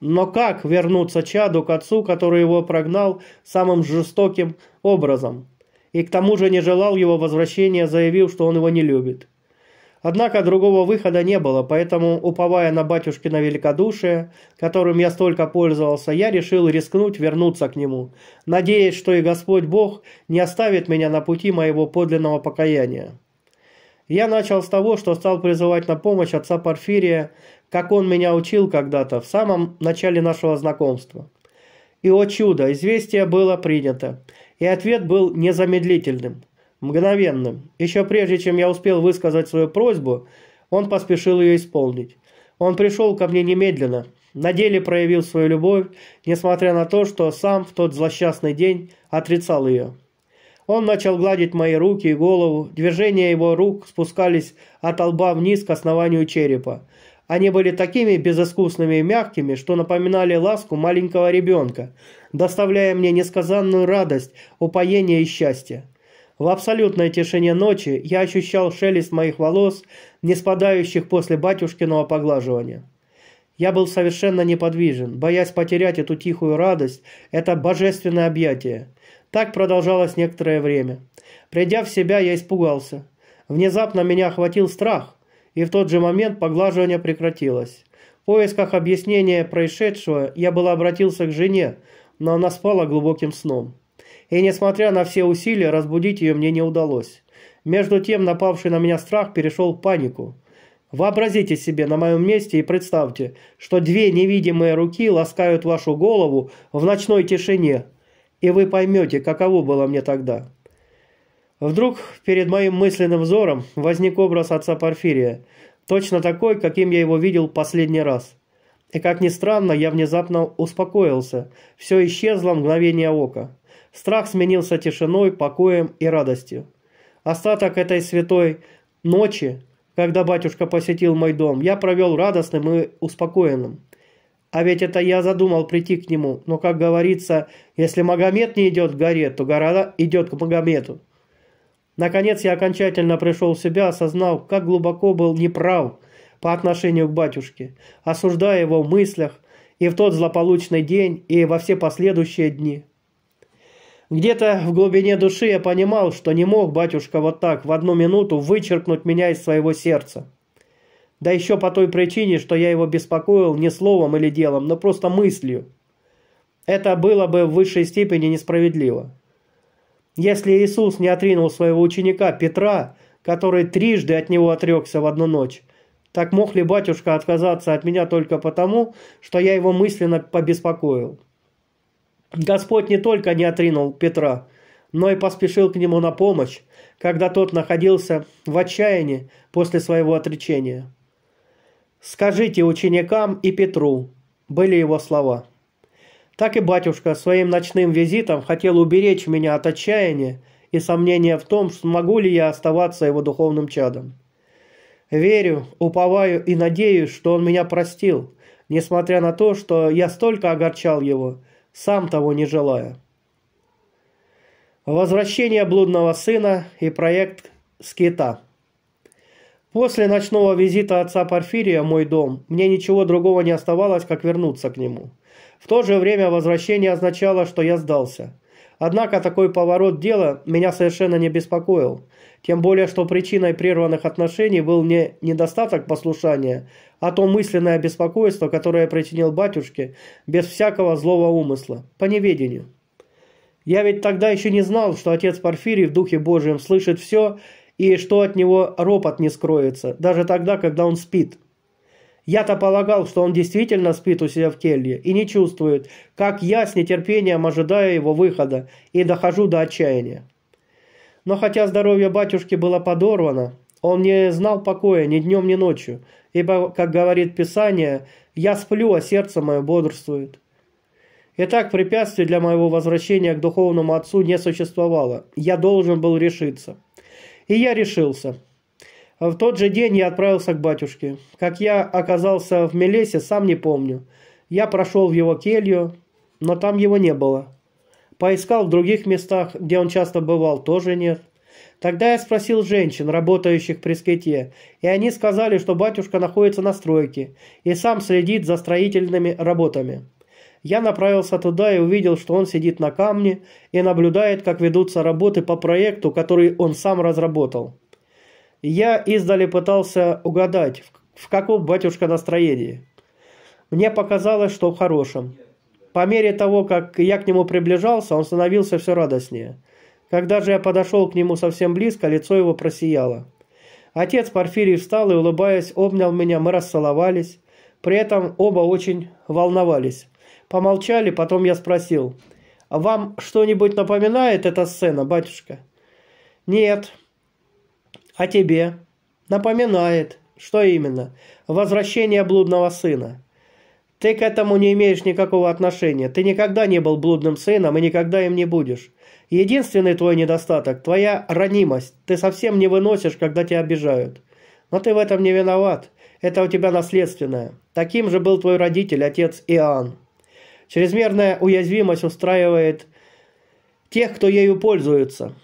Но как вернуться чаду к отцу, который его прогнал самым жестоким образом? И к тому же не желал его возвращения, заявил, что он его не любит. Однако другого выхода не было, поэтому, уповая на батюшкино великодушие, которым я столько пользовался, я решил рискнуть вернуться к нему, надеясь, что и Господь Бог не оставит меня на пути моего подлинного покаяния. Я начал с того, что стал призывать на помощь отца Порфирия, как он меня учил когда-то, в самом начале нашего знакомства. И, о чудо, известие было принято, и ответ был незамедлительным. Мгновенно. Еще прежде, чем я успел высказать свою просьбу, он поспешил ее исполнить. Он пришел ко мне немедленно, на деле проявил свою любовь, несмотря на то, что сам в тот злосчастный день отрицал ее. Он начал гладить мои руки и голову. Движения его рук спускались от лба вниз к основанию черепа. Они были такими безыскусными и мягкими, что напоминали ласку маленького ребенка, доставляя мне несказанную радость, упоение и счастье. В абсолютной тишине ночи я ощущал шелест моих волос, не спадающих после батюшкиного поглаживания. Я был совершенно неподвижен, боясь потерять эту тихую радость, это божественное объятие. Так продолжалось некоторое время. Придя в себя, я испугался. Внезапно меня охватил страх, и в тот же момент поглаживание прекратилось. В поисках объяснения происшедшего я был обратился к жене, но она спала глубоким сном и, несмотря на все усилия, разбудить ее мне не удалось. Между тем напавший на меня страх перешел в панику. Вообразите себе на моем месте и представьте, что две невидимые руки ласкают вашу голову в ночной тишине, и вы поймете, каково было мне тогда. Вдруг перед моим мысленным взором возник образ отца Порфирия, точно такой, каким я его видел последний раз. И как ни странно, я внезапно успокоился, все исчезло в мгновение ока. Страх сменился тишиной, покоем и радостью. Остаток этой святой ночи, когда батюшка посетил мой дом, я провел радостным и успокоенным. А ведь это я задумал прийти к нему, но, как говорится, если Магомед не идет к горе, то гора идет к Магомету. Наконец я окончательно пришел в себя, осознал, как глубоко был неправ по отношению к батюшке, осуждая его в мыслях и в тот злополучный день, и во все последующие дни. Где-то в глубине души я понимал, что не мог батюшка вот так в одну минуту вычеркнуть меня из своего сердца. Да еще по той причине, что я его беспокоил не словом или делом, но просто мыслью. Это было бы в высшей степени несправедливо. Если Иисус не отринул своего ученика Петра, который трижды от него отрекся в одну ночь, так мог ли батюшка отказаться от меня только потому, что я его мысленно побеспокоил? Господь не только не отринул Петра, но и поспешил к нему на помощь, когда тот находился в отчаянии после своего отречения. «Скажите ученикам и Петру», – были его слова. Так и батюшка своим ночным визитом хотел уберечь меня от отчаяния и сомнения в том, смогу ли я оставаться его духовным чадом. Верю, уповаю и надеюсь, что он меня простил, несмотря на то, что я столько огорчал его – сам того не желая. Возвращение блудного сына и проект скита. После ночного визита отца Порфирия в мой дом мне ничего другого не оставалось, как вернуться к нему. В то же время возвращение означало, что я сдался – Однако такой поворот дела меня совершенно не беспокоил. Тем более, что причиной прерванных отношений был не недостаток послушания, а то мысленное беспокойство, которое причинил батюшке без всякого злого умысла, по неведению. Я ведь тогда еще не знал, что отец Порфирий в Духе Божьем слышит все и что от него ропот не скроется, даже тогда, когда он спит. Я-то полагал, что он действительно спит у себя в келье и не чувствует, как я с нетерпением ожидаю его выхода и дохожу до отчаяния. Но хотя здоровье батюшки было подорвано, он не знал покоя ни днем, ни ночью, ибо, как говорит Писание, «Я сплю, а сердце мое бодрствует». Итак, препятствий для моего возвращения к духовному отцу не существовало. Я должен был решиться. И я решился. А в тот же день я отправился к батюшке. Как я оказался в Мелесе, сам не помню. Я прошел в его келью, но там его не было. Поискал в других местах, где он часто бывал, тоже нет. Тогда я спросил женщин, работающих при скете, и они сказали, что батюшка находится на стройке и сам следит за строительными работами. Я направился туда и увидел, что он сидит на камне и наблюдает, как ведутся работы по проекту, который он сам разработал я издали пытался угадать, в каком батюшка настроении. Мне показалось, что в хорошем. По мере того, как я к нему приближался, он становился все радостнее. Когда же я подошел к нему совсем близко, лицо его просияло. Отец Порфирий встал и, улыбаясь, обнял меня, мы расцеловались. При этом оба очень волновались. Помолчали, потом я спросил, «Вам что-нибудь напоминает эта сцена, батюшка?» «Нет, «А тебе?» «Напоминает. Что именно?» «Возвращение блудного сына». «Ты к этому не имеешь никакого отношения. Ты никогда не был блудным сыном и никогда им не будешь. Единственный твой недостаток – твоя ранимость. Ты совсем не выносишь, когда тебя обижают. Но ты в этом не виноват. Это у тебя наследственное. Таким же был твой родитель, отец Иоанн. Чрезмерная уязвимость устраивает тех, кто ею пользуется.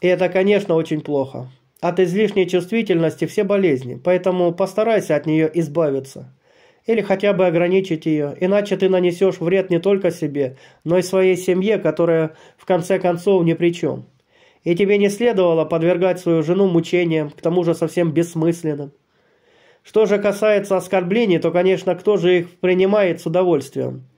И это, конечно, очень плохо. От излишней чувствительности все болезни, поэтому постарайся от нее избавиться. Или хотя бы ограничить ее, иначе ты нанесешь вред не только себе, но и своей семье, которая в конце концов ни при чем. И тебе не следовало подвергать свою жену мучениям, к тому же совсем бессмысленным. Что же касается оскорблений, то, конечно, кто же их принимает с удовольствием?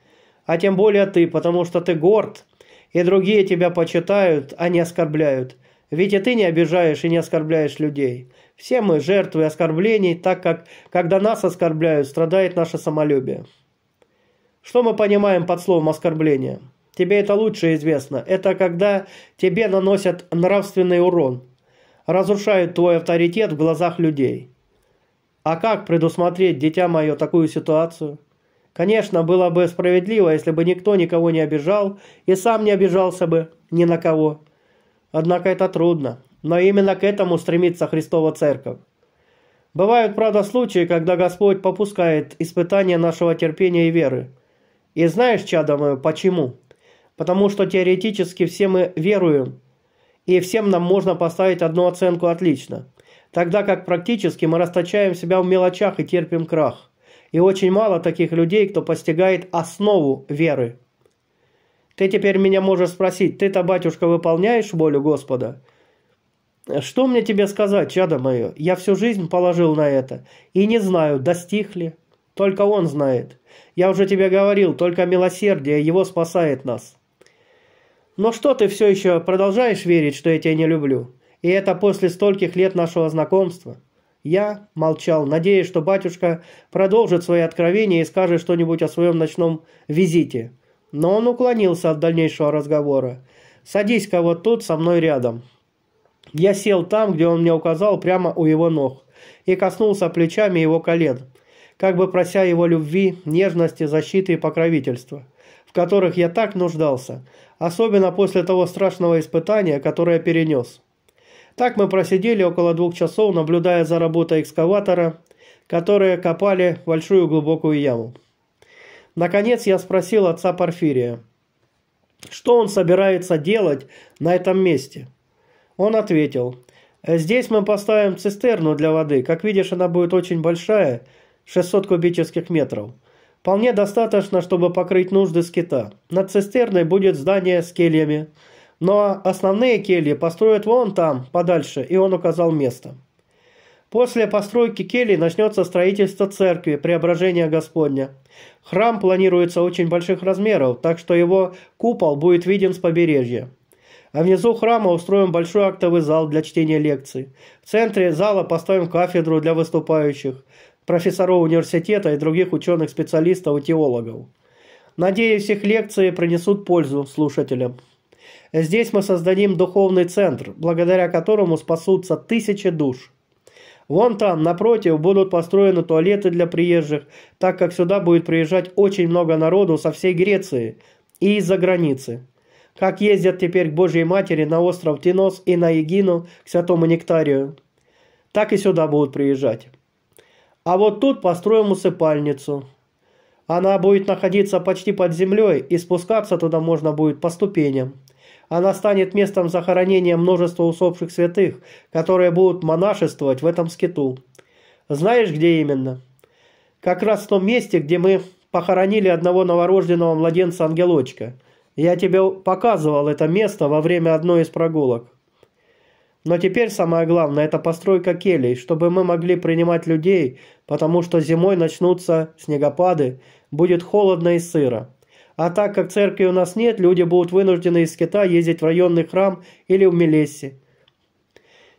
А тем более ты, потому что ты горд, и другие тебя почитают, а не оскорбляют – ведь и ты не обижаешь и не оскорбляешь людей. Все мы жертвы оскорблений, так как, когда нас оскорбляют, страдает наше самолюбие. Что мы понимаем под словом «оскорбление»? Тебе это лучше известно. Это когда тебе наносят нравственный урон, разрушают твой авторитет в глазах людей. А как предусмотреть, дитя мое, такую ситуацию? Конечно, было бы справедливо, если бы никто никого не обижал и сам не обижался бы ни на кого. Однако это трудно, но именно к этому стремится Христова Церковь. Бывают, правда, случаи, когда Господь попускает испытания нашего терпения и веры. И знаешь, чадо мое, почему? Потому что теоретически все мы веруем, и всем нам можно поставить одну оценку «отлично», тогда как практически мы расточаем себя в мелочах и терпим крах. И очень мало таких людей, кто постигает основу веры – ты теперь меня можешь спросить, ты-то, батюшка, выполняешь волю Господа? Что мне тебе сказать, чадо мое? Я всю жизнь положил на это. И не знаю, достиг ли. Только он знает. Я уже тебе говорил, только милосердие его спасает нас. Но что ты все еще продолжаешь верить, что я тебя не люблю? И это после стольких лет нашего знакомства. Я молчал, надеясь, что батюшка продолжит свои откровения и скажет что-нибудь о своем ночном визите. Но он уклонился от дальнейшего разговора. «Садись-ка вот тут со мной рядом». Я сел там, где он мне указал, прямо у его ног, и коснулся плечами его колен, как бы прося его любви, нежности, защиты и покровительства, в которых я так нуждался, особенно после того страшного испытания, которое перенес. Так мы просидели около двух часов, наблюдая за работой экскаватора, которые копали большую глубокую яму. Наконец я спросил отца Порфирия, что он собирается делать на этом месте. Он ответил, здесь мы поставим цистерну для воды. Как видишь, она будет очень большая, 600 кубических метров. Вполне достаточно, чтобы покрыть нужды скита. Над цистерной будет здание с кельями. Но основные кельи построят вон там, подальше, и он указал место. После постройки келий начнется строительство церкви Преображения Господня. Храм планируется очень больших размеров, так что его купол будет виден с побережья. А внизу храма устроим большой актовый зал для чтения лекций. В центре зала поставим кафедру для выступающих, профессоров университета и других ученых-специалистов и теологов. Надеюсь, их лекции принесут пользу слушателям. Здесь мы создадим духовный центр, благодаря которому спасутся тысячи душ – Вон там, напротив, будут построены туалеты для приезжих, так как сюда будет приезжать очень много народу со всей Греции и из-за границы. Как ездят теперь к Божьей Матери на остров Тинос и на Егину к Святому Нектарию, так и сюда будут приезжать. А вот тут построим усыпальницу. Она будет находиться почти под землей, и спускаться туда можно будет по ступеням она станет местом захоронения множества усопших святых, которые будут монашествовать в этом скиту. Знаешь, где именно? Как раз в том месте, где мы похоронили одного новорожденного младенца-ангелочка. Я тебе показывал это место во время одной из прогулок. Но теперь самое главное – это постройка келей, чтобы мы могли принимать людей, потому что зимой начнутся снегопады, будет холодно и сыро. А так как церкви у нас нет, люди будут вынуждены из Кита ездить в районный храм или в Мелесси.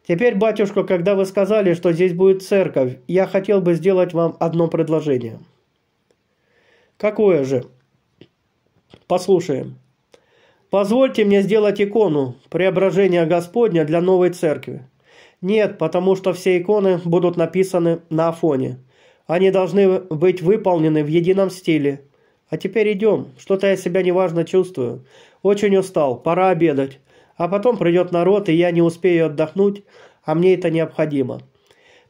Теперь, батюшка, когда вы сказали, что здесь будет церковь, я хотел бы сделать вам одно предложение. Какое же? Послушаем. Позвольте мне сделать икону преображения Господня для новой церкви. Нет, потому что все иконы будут написаны на Афоне. Они должны быть выполнены в едином стиле – а теперь идем, что-то я себя неважно чувствую. Очень устал, пора обедать. А потом придет народ, и я не успею отдохнуть, а мне это необходимо.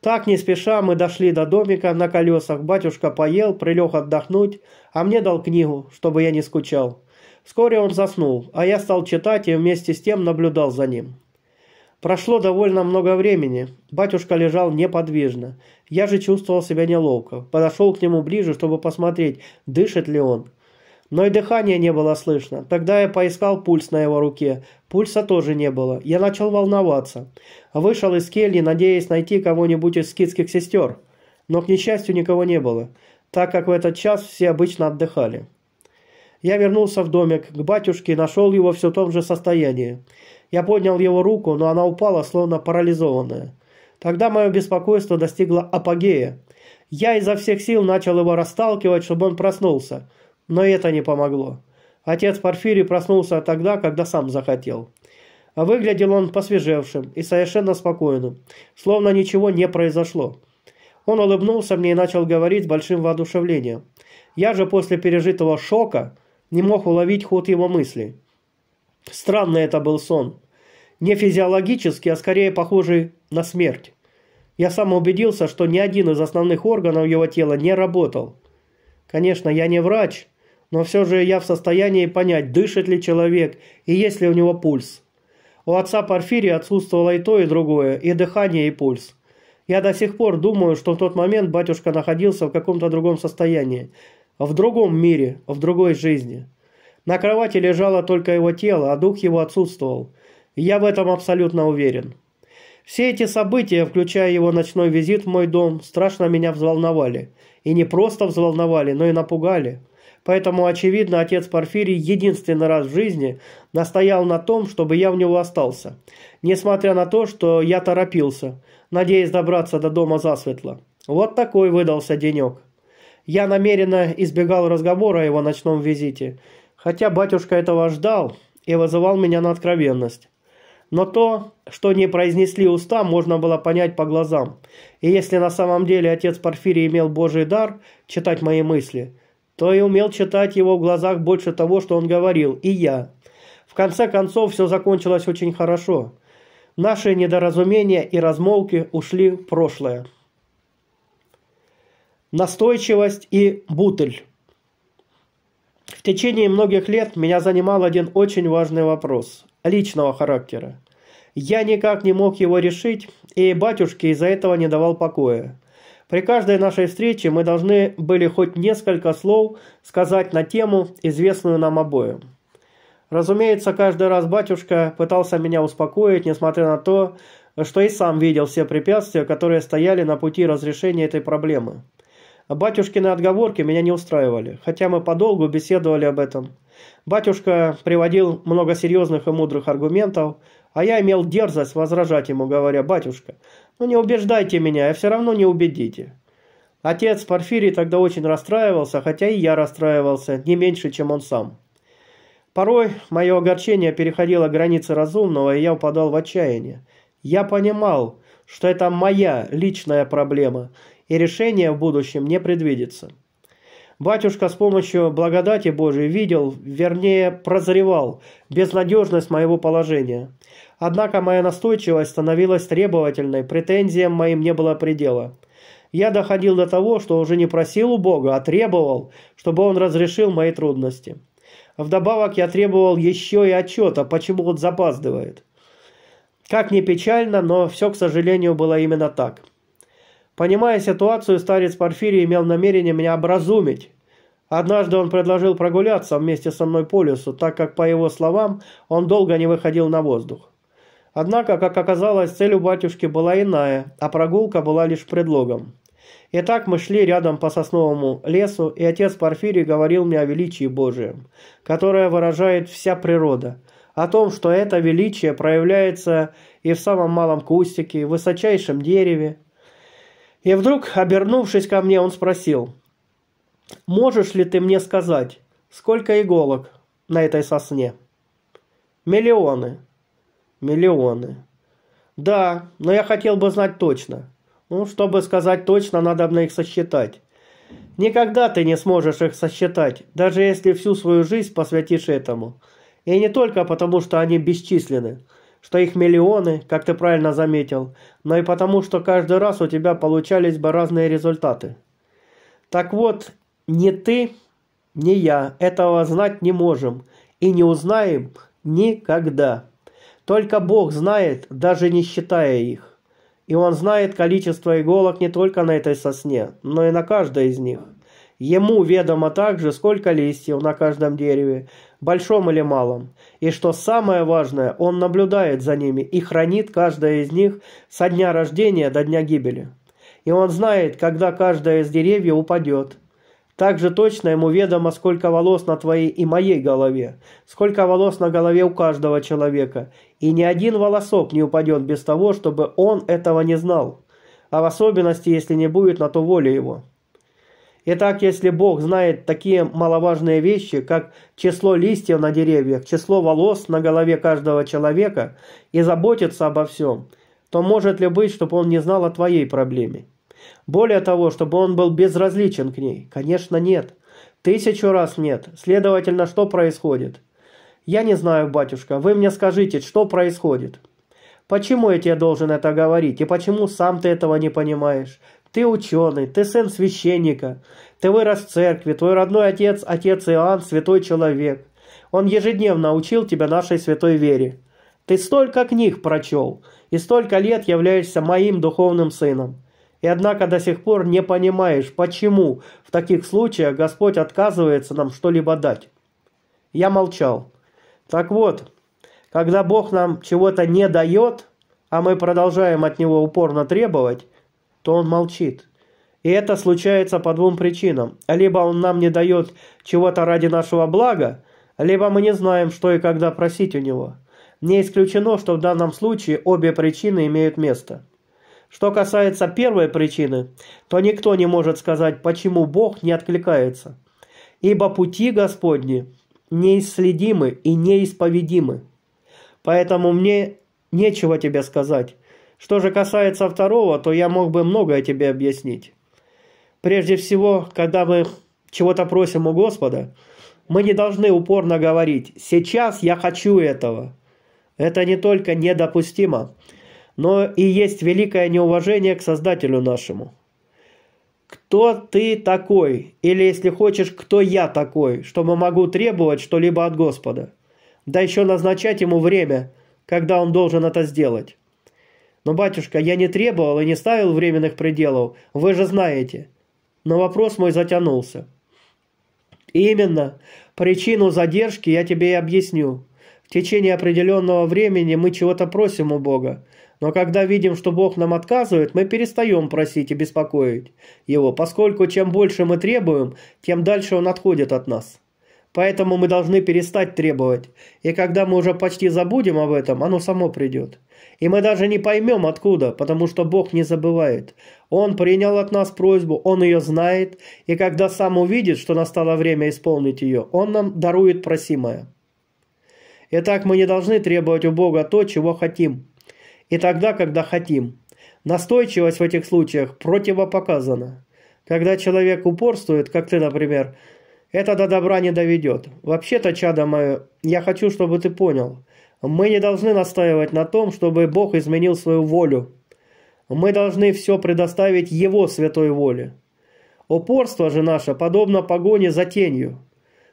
Так, не спеша, мы дошли до домика на колесах. Батюшка поел, прилег отдохнуть, а мне дал книгу, чтобы я не скучал. Вскоре он заснул, а я стал читать и вместе с тем наблюдал за ним. Прошло довольно много времени. Батюшка лежал неподвижно. Я же чувствовал себя неловко. Подошел к нему ближе, чтобы посмотреть, дышит ли он. Но и дыхания не было слышно. Тогда я поискал пульс на его руке. Пульса тоже не было. Я начал волноваться. Вышел из кельи, надеясь найти кого-нибудь из скидских сестер. Но, к несчастью, никого не было, так как в этот час все обычно отдыхали. Я вернулся в домик к батюшке и нашел его все в том же состоянии. Я поднял его руку, но она упала, словно парализованная. Тогда мое беспокойство достигло апогея. Я изо всех сил начал его расталкивать, чтобы он проснулся. Но это не помогло. Отец Порфирий проснулся тогда, когда сам захотел. Выглядел он посвежевшим и совершенно спокойным, словно ничего не произошло. Он улыбнулся мне и начал говорить с большим воодушевлением. Я же после пережитого шока не мог уловить ход его мыслей. Странный это был сон не физиологический, а скорее похожий на смерть. Я сам убедился, что ни один из основных органов его тела не работал. Конечно, я не врач, но все же я в состоянии понять, дышит ли человек и есть ли у него пульс. У отца Порфирия отсутствовало и то, и другое, и дыхание, и пульс. Я до сих пор думаю, что в тот момент батюшка находился в каком-то другом состоянии, в другом мире, в другой жизни. На кровати лежало только его тело, а дух его отсутствовал. Я в этом абсолютно уверен. Все эти события, включая его ночной визит в мой дом, страшно меня взволновали. И не просто взволновали, но и напугали. Поэтому, очевидно, отец Порфирий единственный раз в жизни настоял на том, чтобы я в него остался. Несмотря на то, что я торопился, надеясь добраться до дома засветло. Вот такой выдался денек. Я намеренно избегал разговора о его ночном визите, хотя батюшка этого ждал и вызывал меня на откровенность. Но то, что не произнесли уста, можно было понять по глазам. И если на самом деле отец Порфирий имел божий дар читать мои мысли, то и умел читать его в глазах больше того, что он говорил, и я. В конце концов, все закончилось очень хорошо. Наши недоразумения и размолки ушли в прошлое. Настойчивость и бутыль. В течение многих лет меня занимал один очень важный вопрос личного характера. Я никак не мог его решить, и батюшке из-за этого не давал покоя. При каждой нашей встрече мы должны были хоть несколько слов сказать на тему, известную нам обоим. Разумеется, каждый раз батюшка пытался меня успокоить, несмотря на то, что и сам видел все препятствия, которые стояли на пути разрешения этой проблемы. Батюшкины отговорки меня не устраивали, хотя мы подолгу беседовали об этом – Батюшка приводил много серьезных и мудрых аргументов, а я имел дерзость возражать ему, говоря, «Батюшка, ну не убеждайте меня, я все равно не убедите». Отец Порфирий тогда очень расстраивался, хотя и я расстраивался, не меньше, чем он сам. Порой мое огорчение переходило границы разумного, и я упадал в отчаяние. Я понимал, что это моя личная проблема, и решение в будущем не предвидится. Батюшка с помощью благодати Божией видел, вернее, прозревал безнадежность моего положения. Однако моя настойчивость становилась требовательной, претензиям моим не было предела. Я доходил до того, что уже не просил у Бога, а требовал, чтобы Он разрешил мои трудности. Вдобавок я требовал еще и отчета, почему он запаздывает. Как ни печально, но все, к сожалению, было именно так. Понимая ситуацию, старец Порфирий имел намерение меня образумить. Однажды он предложил прогуляться вместе со мной по лесу, так как, по его словам, он долго не выходил на воздух. Однако, как оказалось, цель у батюшки была иная, а прогулка была лишь предлогом. Итак, мы шли рядом по сосновому лесу, и отец Порфирий говорил мне о величии Божием, которое выражает вся природа, о том, что это величие проявляется и в самом малом кустике, и в высочайшем дереве, и вдруг, обернувшись ко мне, он спросил, «Можешь ли ты мне сказать, сколько иголок на этой сосне?» «Миллионы». «Миллионы». «Да, но я хотел бы знать точно». «Ну, чтобы сказать точно, надо бы их сосчитать». Никогда ты не сможешь их сосчитать, даже если всю свою жизнь посвятишь этому. И не только потому, что они бесчисленны – что их миллионы, как ты правильно заметил, но и потому, что каждый раз у тебя получались бы разные результаты. Так вот, ни ты, ни я этого знать не можем и не узнаем никогда. Только Бог знает, даже не считая их. И Он знает количество иголок не только на этой сосне, но и на каждой из них. Ему ведомо также, сколько листьев на каждом дереве, большом или малом. И что самое важное, он наблюдает за ними и хранит каждое из них со дня рождения до дня гибели. И он знает, когда каждое из деревьев упадет. Также точно ему ведомо, сколько волос на твоей и моей голове, сколько волос на голове у каждого человека. И ни один волосок не упадет без того, чтобы он этого не знал, а в особенности, если не будет на то воля его. Итак, если Бог знает такие маловажные вещи, как число листьев на деревьях, число волос на голове каждого человека и заботится обо всем, то может ли быть, чтобы Он не знал о твоей проблеме? Более того, чтобы Он был безразличен к ней? Конечно, нет. Тысячу раз нет. Следовательно, что происходит? Я не знаю, батюшка, вы мне скажите, что происходит? Почему я тебе должен это говорить? И почему сам ты этого не понимаешь? Ты ученый, ты сын священника, ты вырос в церкви, твой родной отец, отец Иоанн, святой человек. Он ежедневно учил тебя нашей святой вере. Ты столько книг прочел и столько лет являешься моим духовным сыном. И однако до сих пор не понимаешь, почему в таких случаях Господь отказывается нам что-либо дать. Я молчал. Так вот, когда Бог нам чего-то не дает, а мы продолжаем от Него упорно требовать – что он молчит. И это случается по двум причинам. Либо он нам не дает чего-то ради нашего блага, либо мы не знаем, что и когда просить у него. Не исключено, что в данном случае обе причины имеют место. Что касается первой причины, то никто не может сказать, почему Бог не откликается. Ибо пути Господни неисследимы и неисповедимы. Поэтому мне нечего тебе сказать. Что же касается второго, то я мог бы многое тебе объяснить. Прежде всего, когда мы чего-то просим у Господа, мы не должны упорно говорить «сейчас я хочу этого». Это не только недопустимо, но и есть великое неуважение к Создателю нашему. Кто ты такой? Или, если хочешь, кто я такой, чтобы могу требовать что-либо от Господа? Да еще назначать ему время, когда он должен это сделать. Но, батюшка, я не требовал и не ставил временных пределов, вы же знаете. Но вопрос мой затянулся. Именно. Причину задержки я тебе и объясню. В течение определенного времени мы чего-то просим у Бога. Но когда видим, что Бог нам отказывает, мы перестаем просить и беспокоить Его, поскольку чем больше мы требуем, тем дальше Он отходит от нас. Поэтому мы должны перестать требовать, и когда мы уже почти забудем об этом, оно само придет. И мы даже не поймем откуда, потому что Бог не забывает. Он принял от нас просьбу, Он ее знает, и когда сам увидит, что настало время исполнить ее, Он нам дарует просимое. Итак, мы не должны требовать у Бога то, чего хотим, и тогда, когда хотим. Настойчивость в этих случаях противопоказана. Когда человек упорствует, как ты, например, это до добра не доведет. Вообще-то, чадо мое, я хочу, чтобы ты понял – мы не должны настаивать на том, чтобы Бог изменил свою волю. Мы должны все предоставить Его святой воле. Упорство же наше подобно погоне за тенью.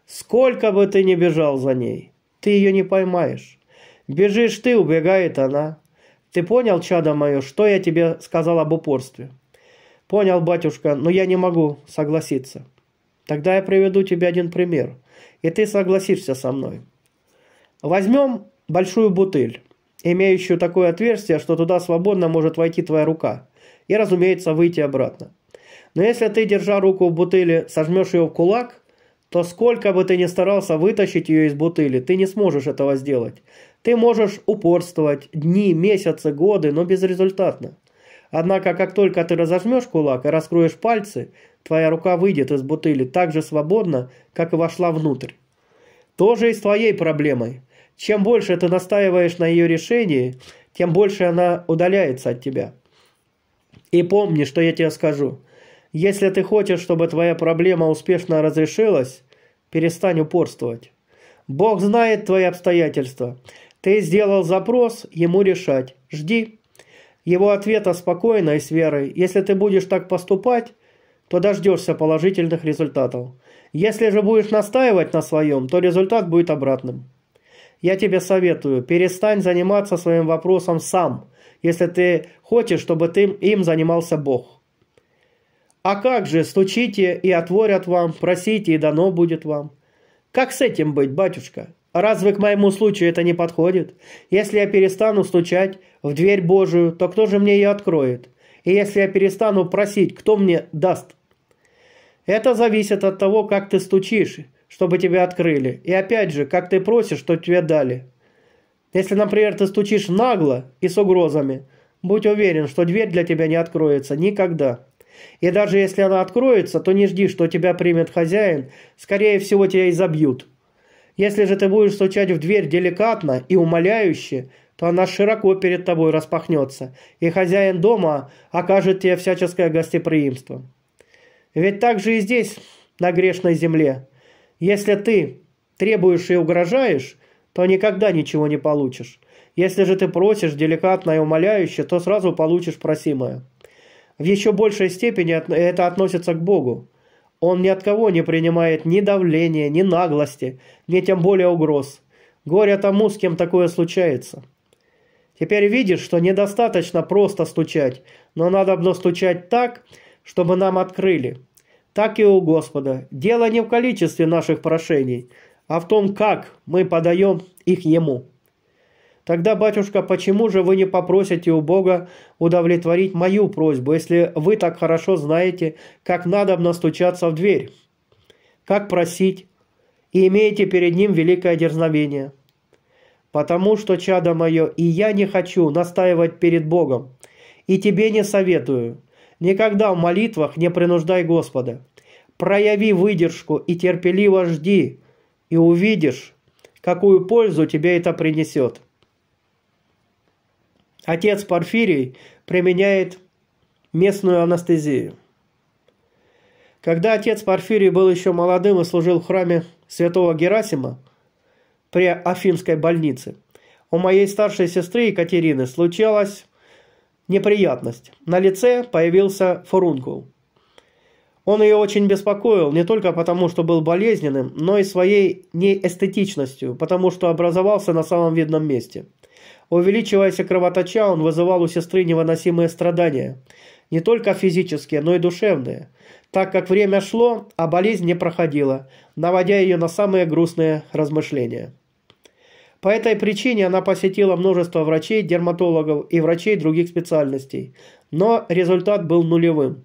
Сколько бы ты ни бежал за ней, ты ее не поймаешь. Бежишь ты, убегает она. Ты понял, чадо мое, что я тебе сказал об упорстве? Понял, батюшка, но я не могу согласиться. Тогда я приведу тебе один пример, и ты согласишься со мной. Возьмем большую бутыль, имеющую такое отверстие, что туда свободно может войти твоя рука. И, разумеется, выйти обратно. Но если ты, держа руку в бутыли, сожмешь ее в кулак, то сколько бы ты ни старался вытащить ее из бутыли, ты не сможешь этого сделать. Ты можешь упорствовать дни, месяцы, годы, но безрезультатно. Однако, как только ты разожмешь кулак и раскроешь пальцы, твоя рука выйдет из бутыли так же свободно, как и вошла внутрь. То же и с твоей проблемой. Чем больше ты настаиваешь на ее решении, тем больше она удаляется от тебя. И помни, что я тебе скажу. Если ты хочешь, чтобы твоя проблема успешно разрешилась, перестань упорствовать. Бог знает твои обстоятельства. Ты сделал запрос, ему решать. Жди. Его ответа спокойно и с верой. Если ты будешь так поступать, то дождешься положительных результатов. Если же будешь настаивать на своем, то результат будет обратным. Я тебе советую, перестань заниматься своим вопросом сам, если ты хочешь, чтобы ты им занимался Бог. А как же, стучите и отворят вам, просите и дано будет вам. Как с этим быть, батюшка? Разве к моему случаю это не подходит? Если я перестану стучать в дверь Божию, то кто же мне ее откроет? И если я перестану просить, кто мне даст? Это зависит от того, как ты стучишь чтобы тебя открыли. И опять же, как ты просишь, что тебе дали. Если, например, ты стучишь нагло и с угрозами, будь уверен, что дверь для тебя не откроется никогда. И даже если она откроется, то не жди, что тебя примет хозяин, скорее всего, тебя и забьют. Если же ты будешь стучать в дверь деликатно и умоляюще, то она широко перед тобой распахнется, и хозяин дома окажет тебе всяческое гостеприимство. Ведь так же и здесь, на грешной земле – если ты требуешь и угрожаешь, то никогда ничего не получишь. Если же ты просишь деликатно и умоляюще, то сразу получишь просимое. В еще большей степени это относится к Богу. Он ни от кого не принимает ни давления, ни наглости, ни тем более угроз. Горе тому, с кем такое случается. Теперь видишь, что недостаточно просто стучать, но надо было стучать так, чтобы нам открыли так и у Господа. Дело не в количестве наших прошений, а в том, как мы подаем их Ему. Тогда, батюшка, почему же вы не попросите у Бога удовлетворить мою просьбу, если вы так хорошо знаете, как надо настучаться в дверь, как просить, и имеете перед Ним великое дерзновение? Потому что, чадо мое, и я не хочу настаивать перед Богом, и тебе не советую, Никогда в молитвах не принуждай Господа. Прояви выдержку и терпеливо жди, и увидишь, какую пользу тебе это принесет. Отец Порфирий применяет местную анестезию. Когда отец Порфирий был еще молодым и служил в храме святого Герасима при Афинской больнице, у моей старшей сестры Екатерины случилась неприятность. На лице появился фурункул. Он ее очень беспокоил не только потому, что был болезненным, но и своей неэстетичностью, потому что образовался на самом видном месте. Увеличиваясь кровоточа, он вызывал у сестры невыносимые страдания, не только физические, но и душевные, так как время шло, а болезнь не проходила, наводя ее на самые грустные размышления. По этой причине она посетила множество врачей, дерматологов и врачей других специальностей, но результат был нулевым.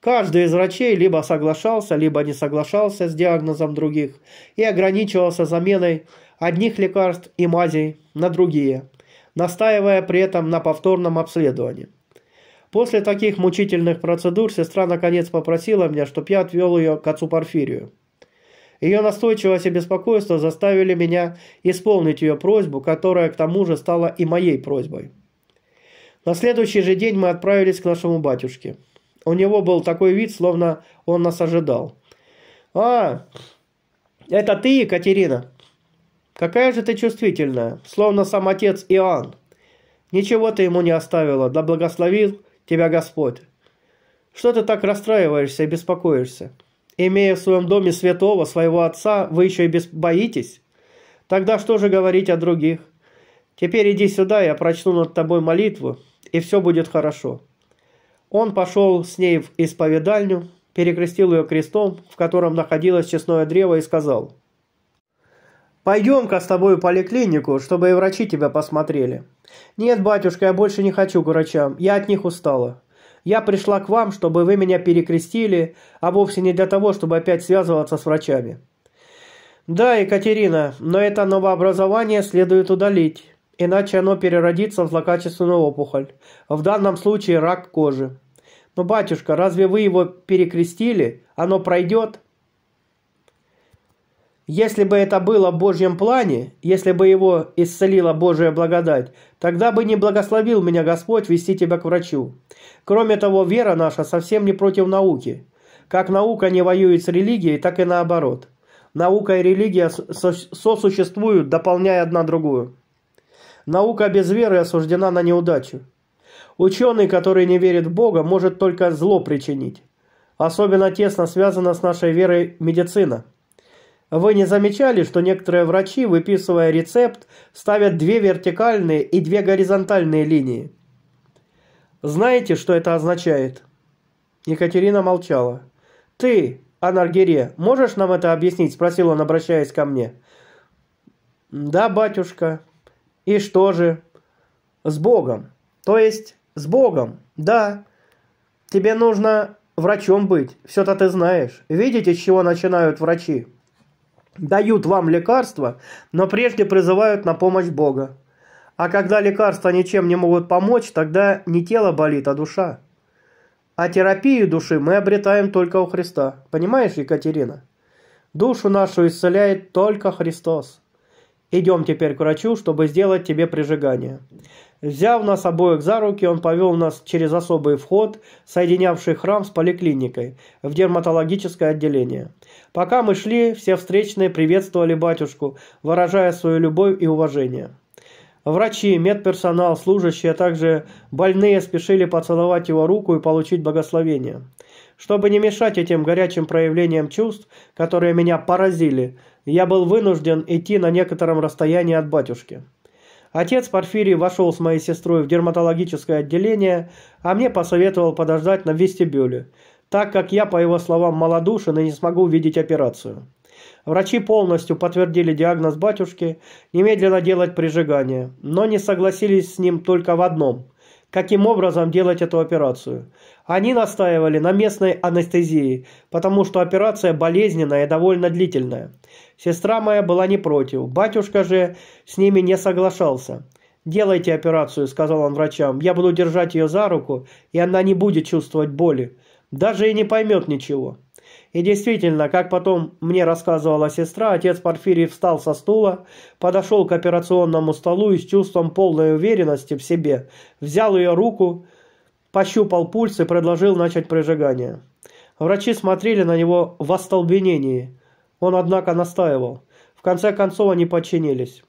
Каждый из врачей либо соглашался, либо не соглашался с диагнозом других и ограничивался заменой одних лекарств и мазей на другие, настаивая при этом на повторном обследовании. После таких мучительных процедур сестра наконец попросила меня, чтобы я отвел ее к отцу Порфирию. Ее настойчивость и беспокойство заставили меня исполнить ее просьбу, которая к тому же стала и моей просьбой. На следующий же день мы отправились к нашему батюшке. У него был такой вид, словно он нас ожидал. «А, это ты, Екатерина? Какая же ты чувствительная, словно сам отец Иоанн. Ничего ты ему не оставила, да благословил тебя Господь. Что ты так расстраиваешься и беспокоишься?» имея в своем доме святого, своего отца, вы еще и без боитесь? Тогда что же говорить о других? Теперь иди сюда, я прочну над тобой молитву, и все будет хорошо». Он пошел с ней в исповедальню, перекрестил ее крестом, в котором находилось честное древо, и сказал, «Пойдем-ка с тобой в поликлинику, чтобы и врачи тебя посмотрели». «Нет, батюшка, я больше не хочу к врачам, я от них устала». Я пришла к вам, чтобы вы меня перекрестили, а вовсе не для того, чтобы опять связываться с врачами». «Да, Екатерина, но это новообразование следует удалить, иначе оно переродится в злокачественную опухоль, в данном случае рак кожи». «Но, батюшка, разве вы его перекрестили? Оно пройдет?» Если бы это было в Божьем плане, если бы его исцелила Божья благодать, тогда бы не благословил меня Господь вести тебя к врачу. Кроме того, вера наша совсем не против науки. Как наука не воюет с религией, так и наоборот. Наука и религия сосуществуют, дополняя одна другую. Наука без веры осуждена на неудачу. Ученый, который не верит в Бога, может только зло причинить. Особенно тесно связана с нашей верой медицина – вы не замечали, что некоторые врачи, выписывая рецепт, ставят две вертикальные и две горизонтальные линии? Знаете, что это означает? Екатерина молчала. «Ты, Анаргире, можешь нам это объяснить?» – спросил он, обращаясь ко мне. «Да, батюшка. И что же?» «С Богом. То есть с Богом. Да. Тебе нужно врачом быть. Все-то ты знаешь. Видите, с чего начинают врачи?» дают вам лекарства, но прежде призывают на помощь Бога. А когда лекарства ничем не могут помочь, тогда не тело болит, а душа. А терапию души мы обретаем только у Христа. Понимаешь, Екатерина? Душу нашу исцеляет только Христос. Идем теперь к врачу, чтобы сделать тебе прижигание. Взяв нас обоих за руки, он повел нас через особый вход, соединявший храм с поликлиникой, в дерматологическое отделение. Пока мы шли, все встречные приветствовали батюшку, выражая свою любовь и уважение. Врачи, медперсонал, служащие, а также больные спешили поцеловать его руку и получить благословение. Чтобы не мешать этим горячим проявлениям чувств, которые меня поразили, я был вынужден идти на некотором расстоянии от батюшки. Отец Порфирий вошел с моей сестрой в дерматологическое отделение, а мне посоветовал подождать на вестибюле, так как я, по его словам, малодушен и не смогу видеть операцию. Врачи полностью подтвердили диагноз батюшки, немедленно делать прижигание, но не согласились с ним только в одном – каким образом делать эту операцию. Они настаивали на местной анестезии, потому что операция болезненная и довольно длительная. Сестра моя была не против, батюшка же с ними не соглашался. «Делайте операцию», – сказал он врачам, – «я буду держать ее за руку, и она не будет чувствовать боли, даже и не поймет ничего». И действительно, как потом мне рассказывала сестра, отец Порфирий встал со стула, подошел к операционному столу и с чувством полной уверенности в себе взял ее руку, пощупал пульс и предложил начать прижигание. Врачи смотрели на него в остолбенении. Он, однако, настаивал. В конце концов, они подчинились.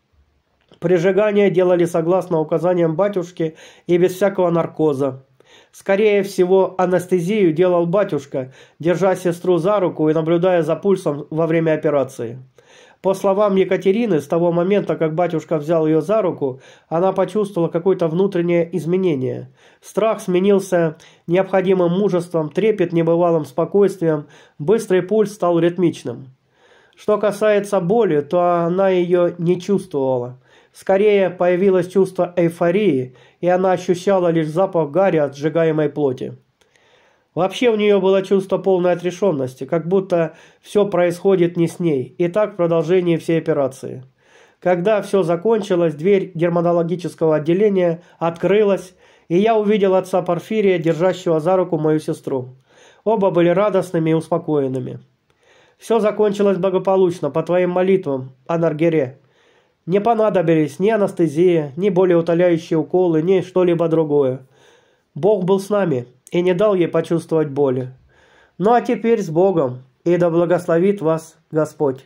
Прижигание делали согласно указаниям батюшки и без всякого наркоза. Скорее всего, анестезию делал батюшка, держа сестру за руку и наблюдая за пульсом во время операции. По словам Екатерины, с того момента, как батюшка взял ее за руку, она почувствовала какое-то внутреннее изменение. Страх сменился необходимым мужеством, трепет небывалым спокойствием, быстрый пульс стал ритмичным. Что касается боли, то она ее не чувствовала. Скорее появилось чувство эйфории, и она ощущала лишь запах гари от сжигаемой плоти. Вообще у нее было чувство полной отрешенности, как будто все происходит не с ней, и так в продолжении всей операции. Когда все закончилось, дверь дерматологического отделения открылась, и я увидел отца Порфирия, держащего за руку мою сестру. Оба были радостными и успокоенными. «Все закончилось благополучно, по твоим молитвам, Анаргере», не понадобились ни анестезия, ни болеутоляющие уколы, ни что-либо другое. Бог был с нами и не дал ей почувствовать боли. Ну а теперь с Богом, и да благословит вас Господь.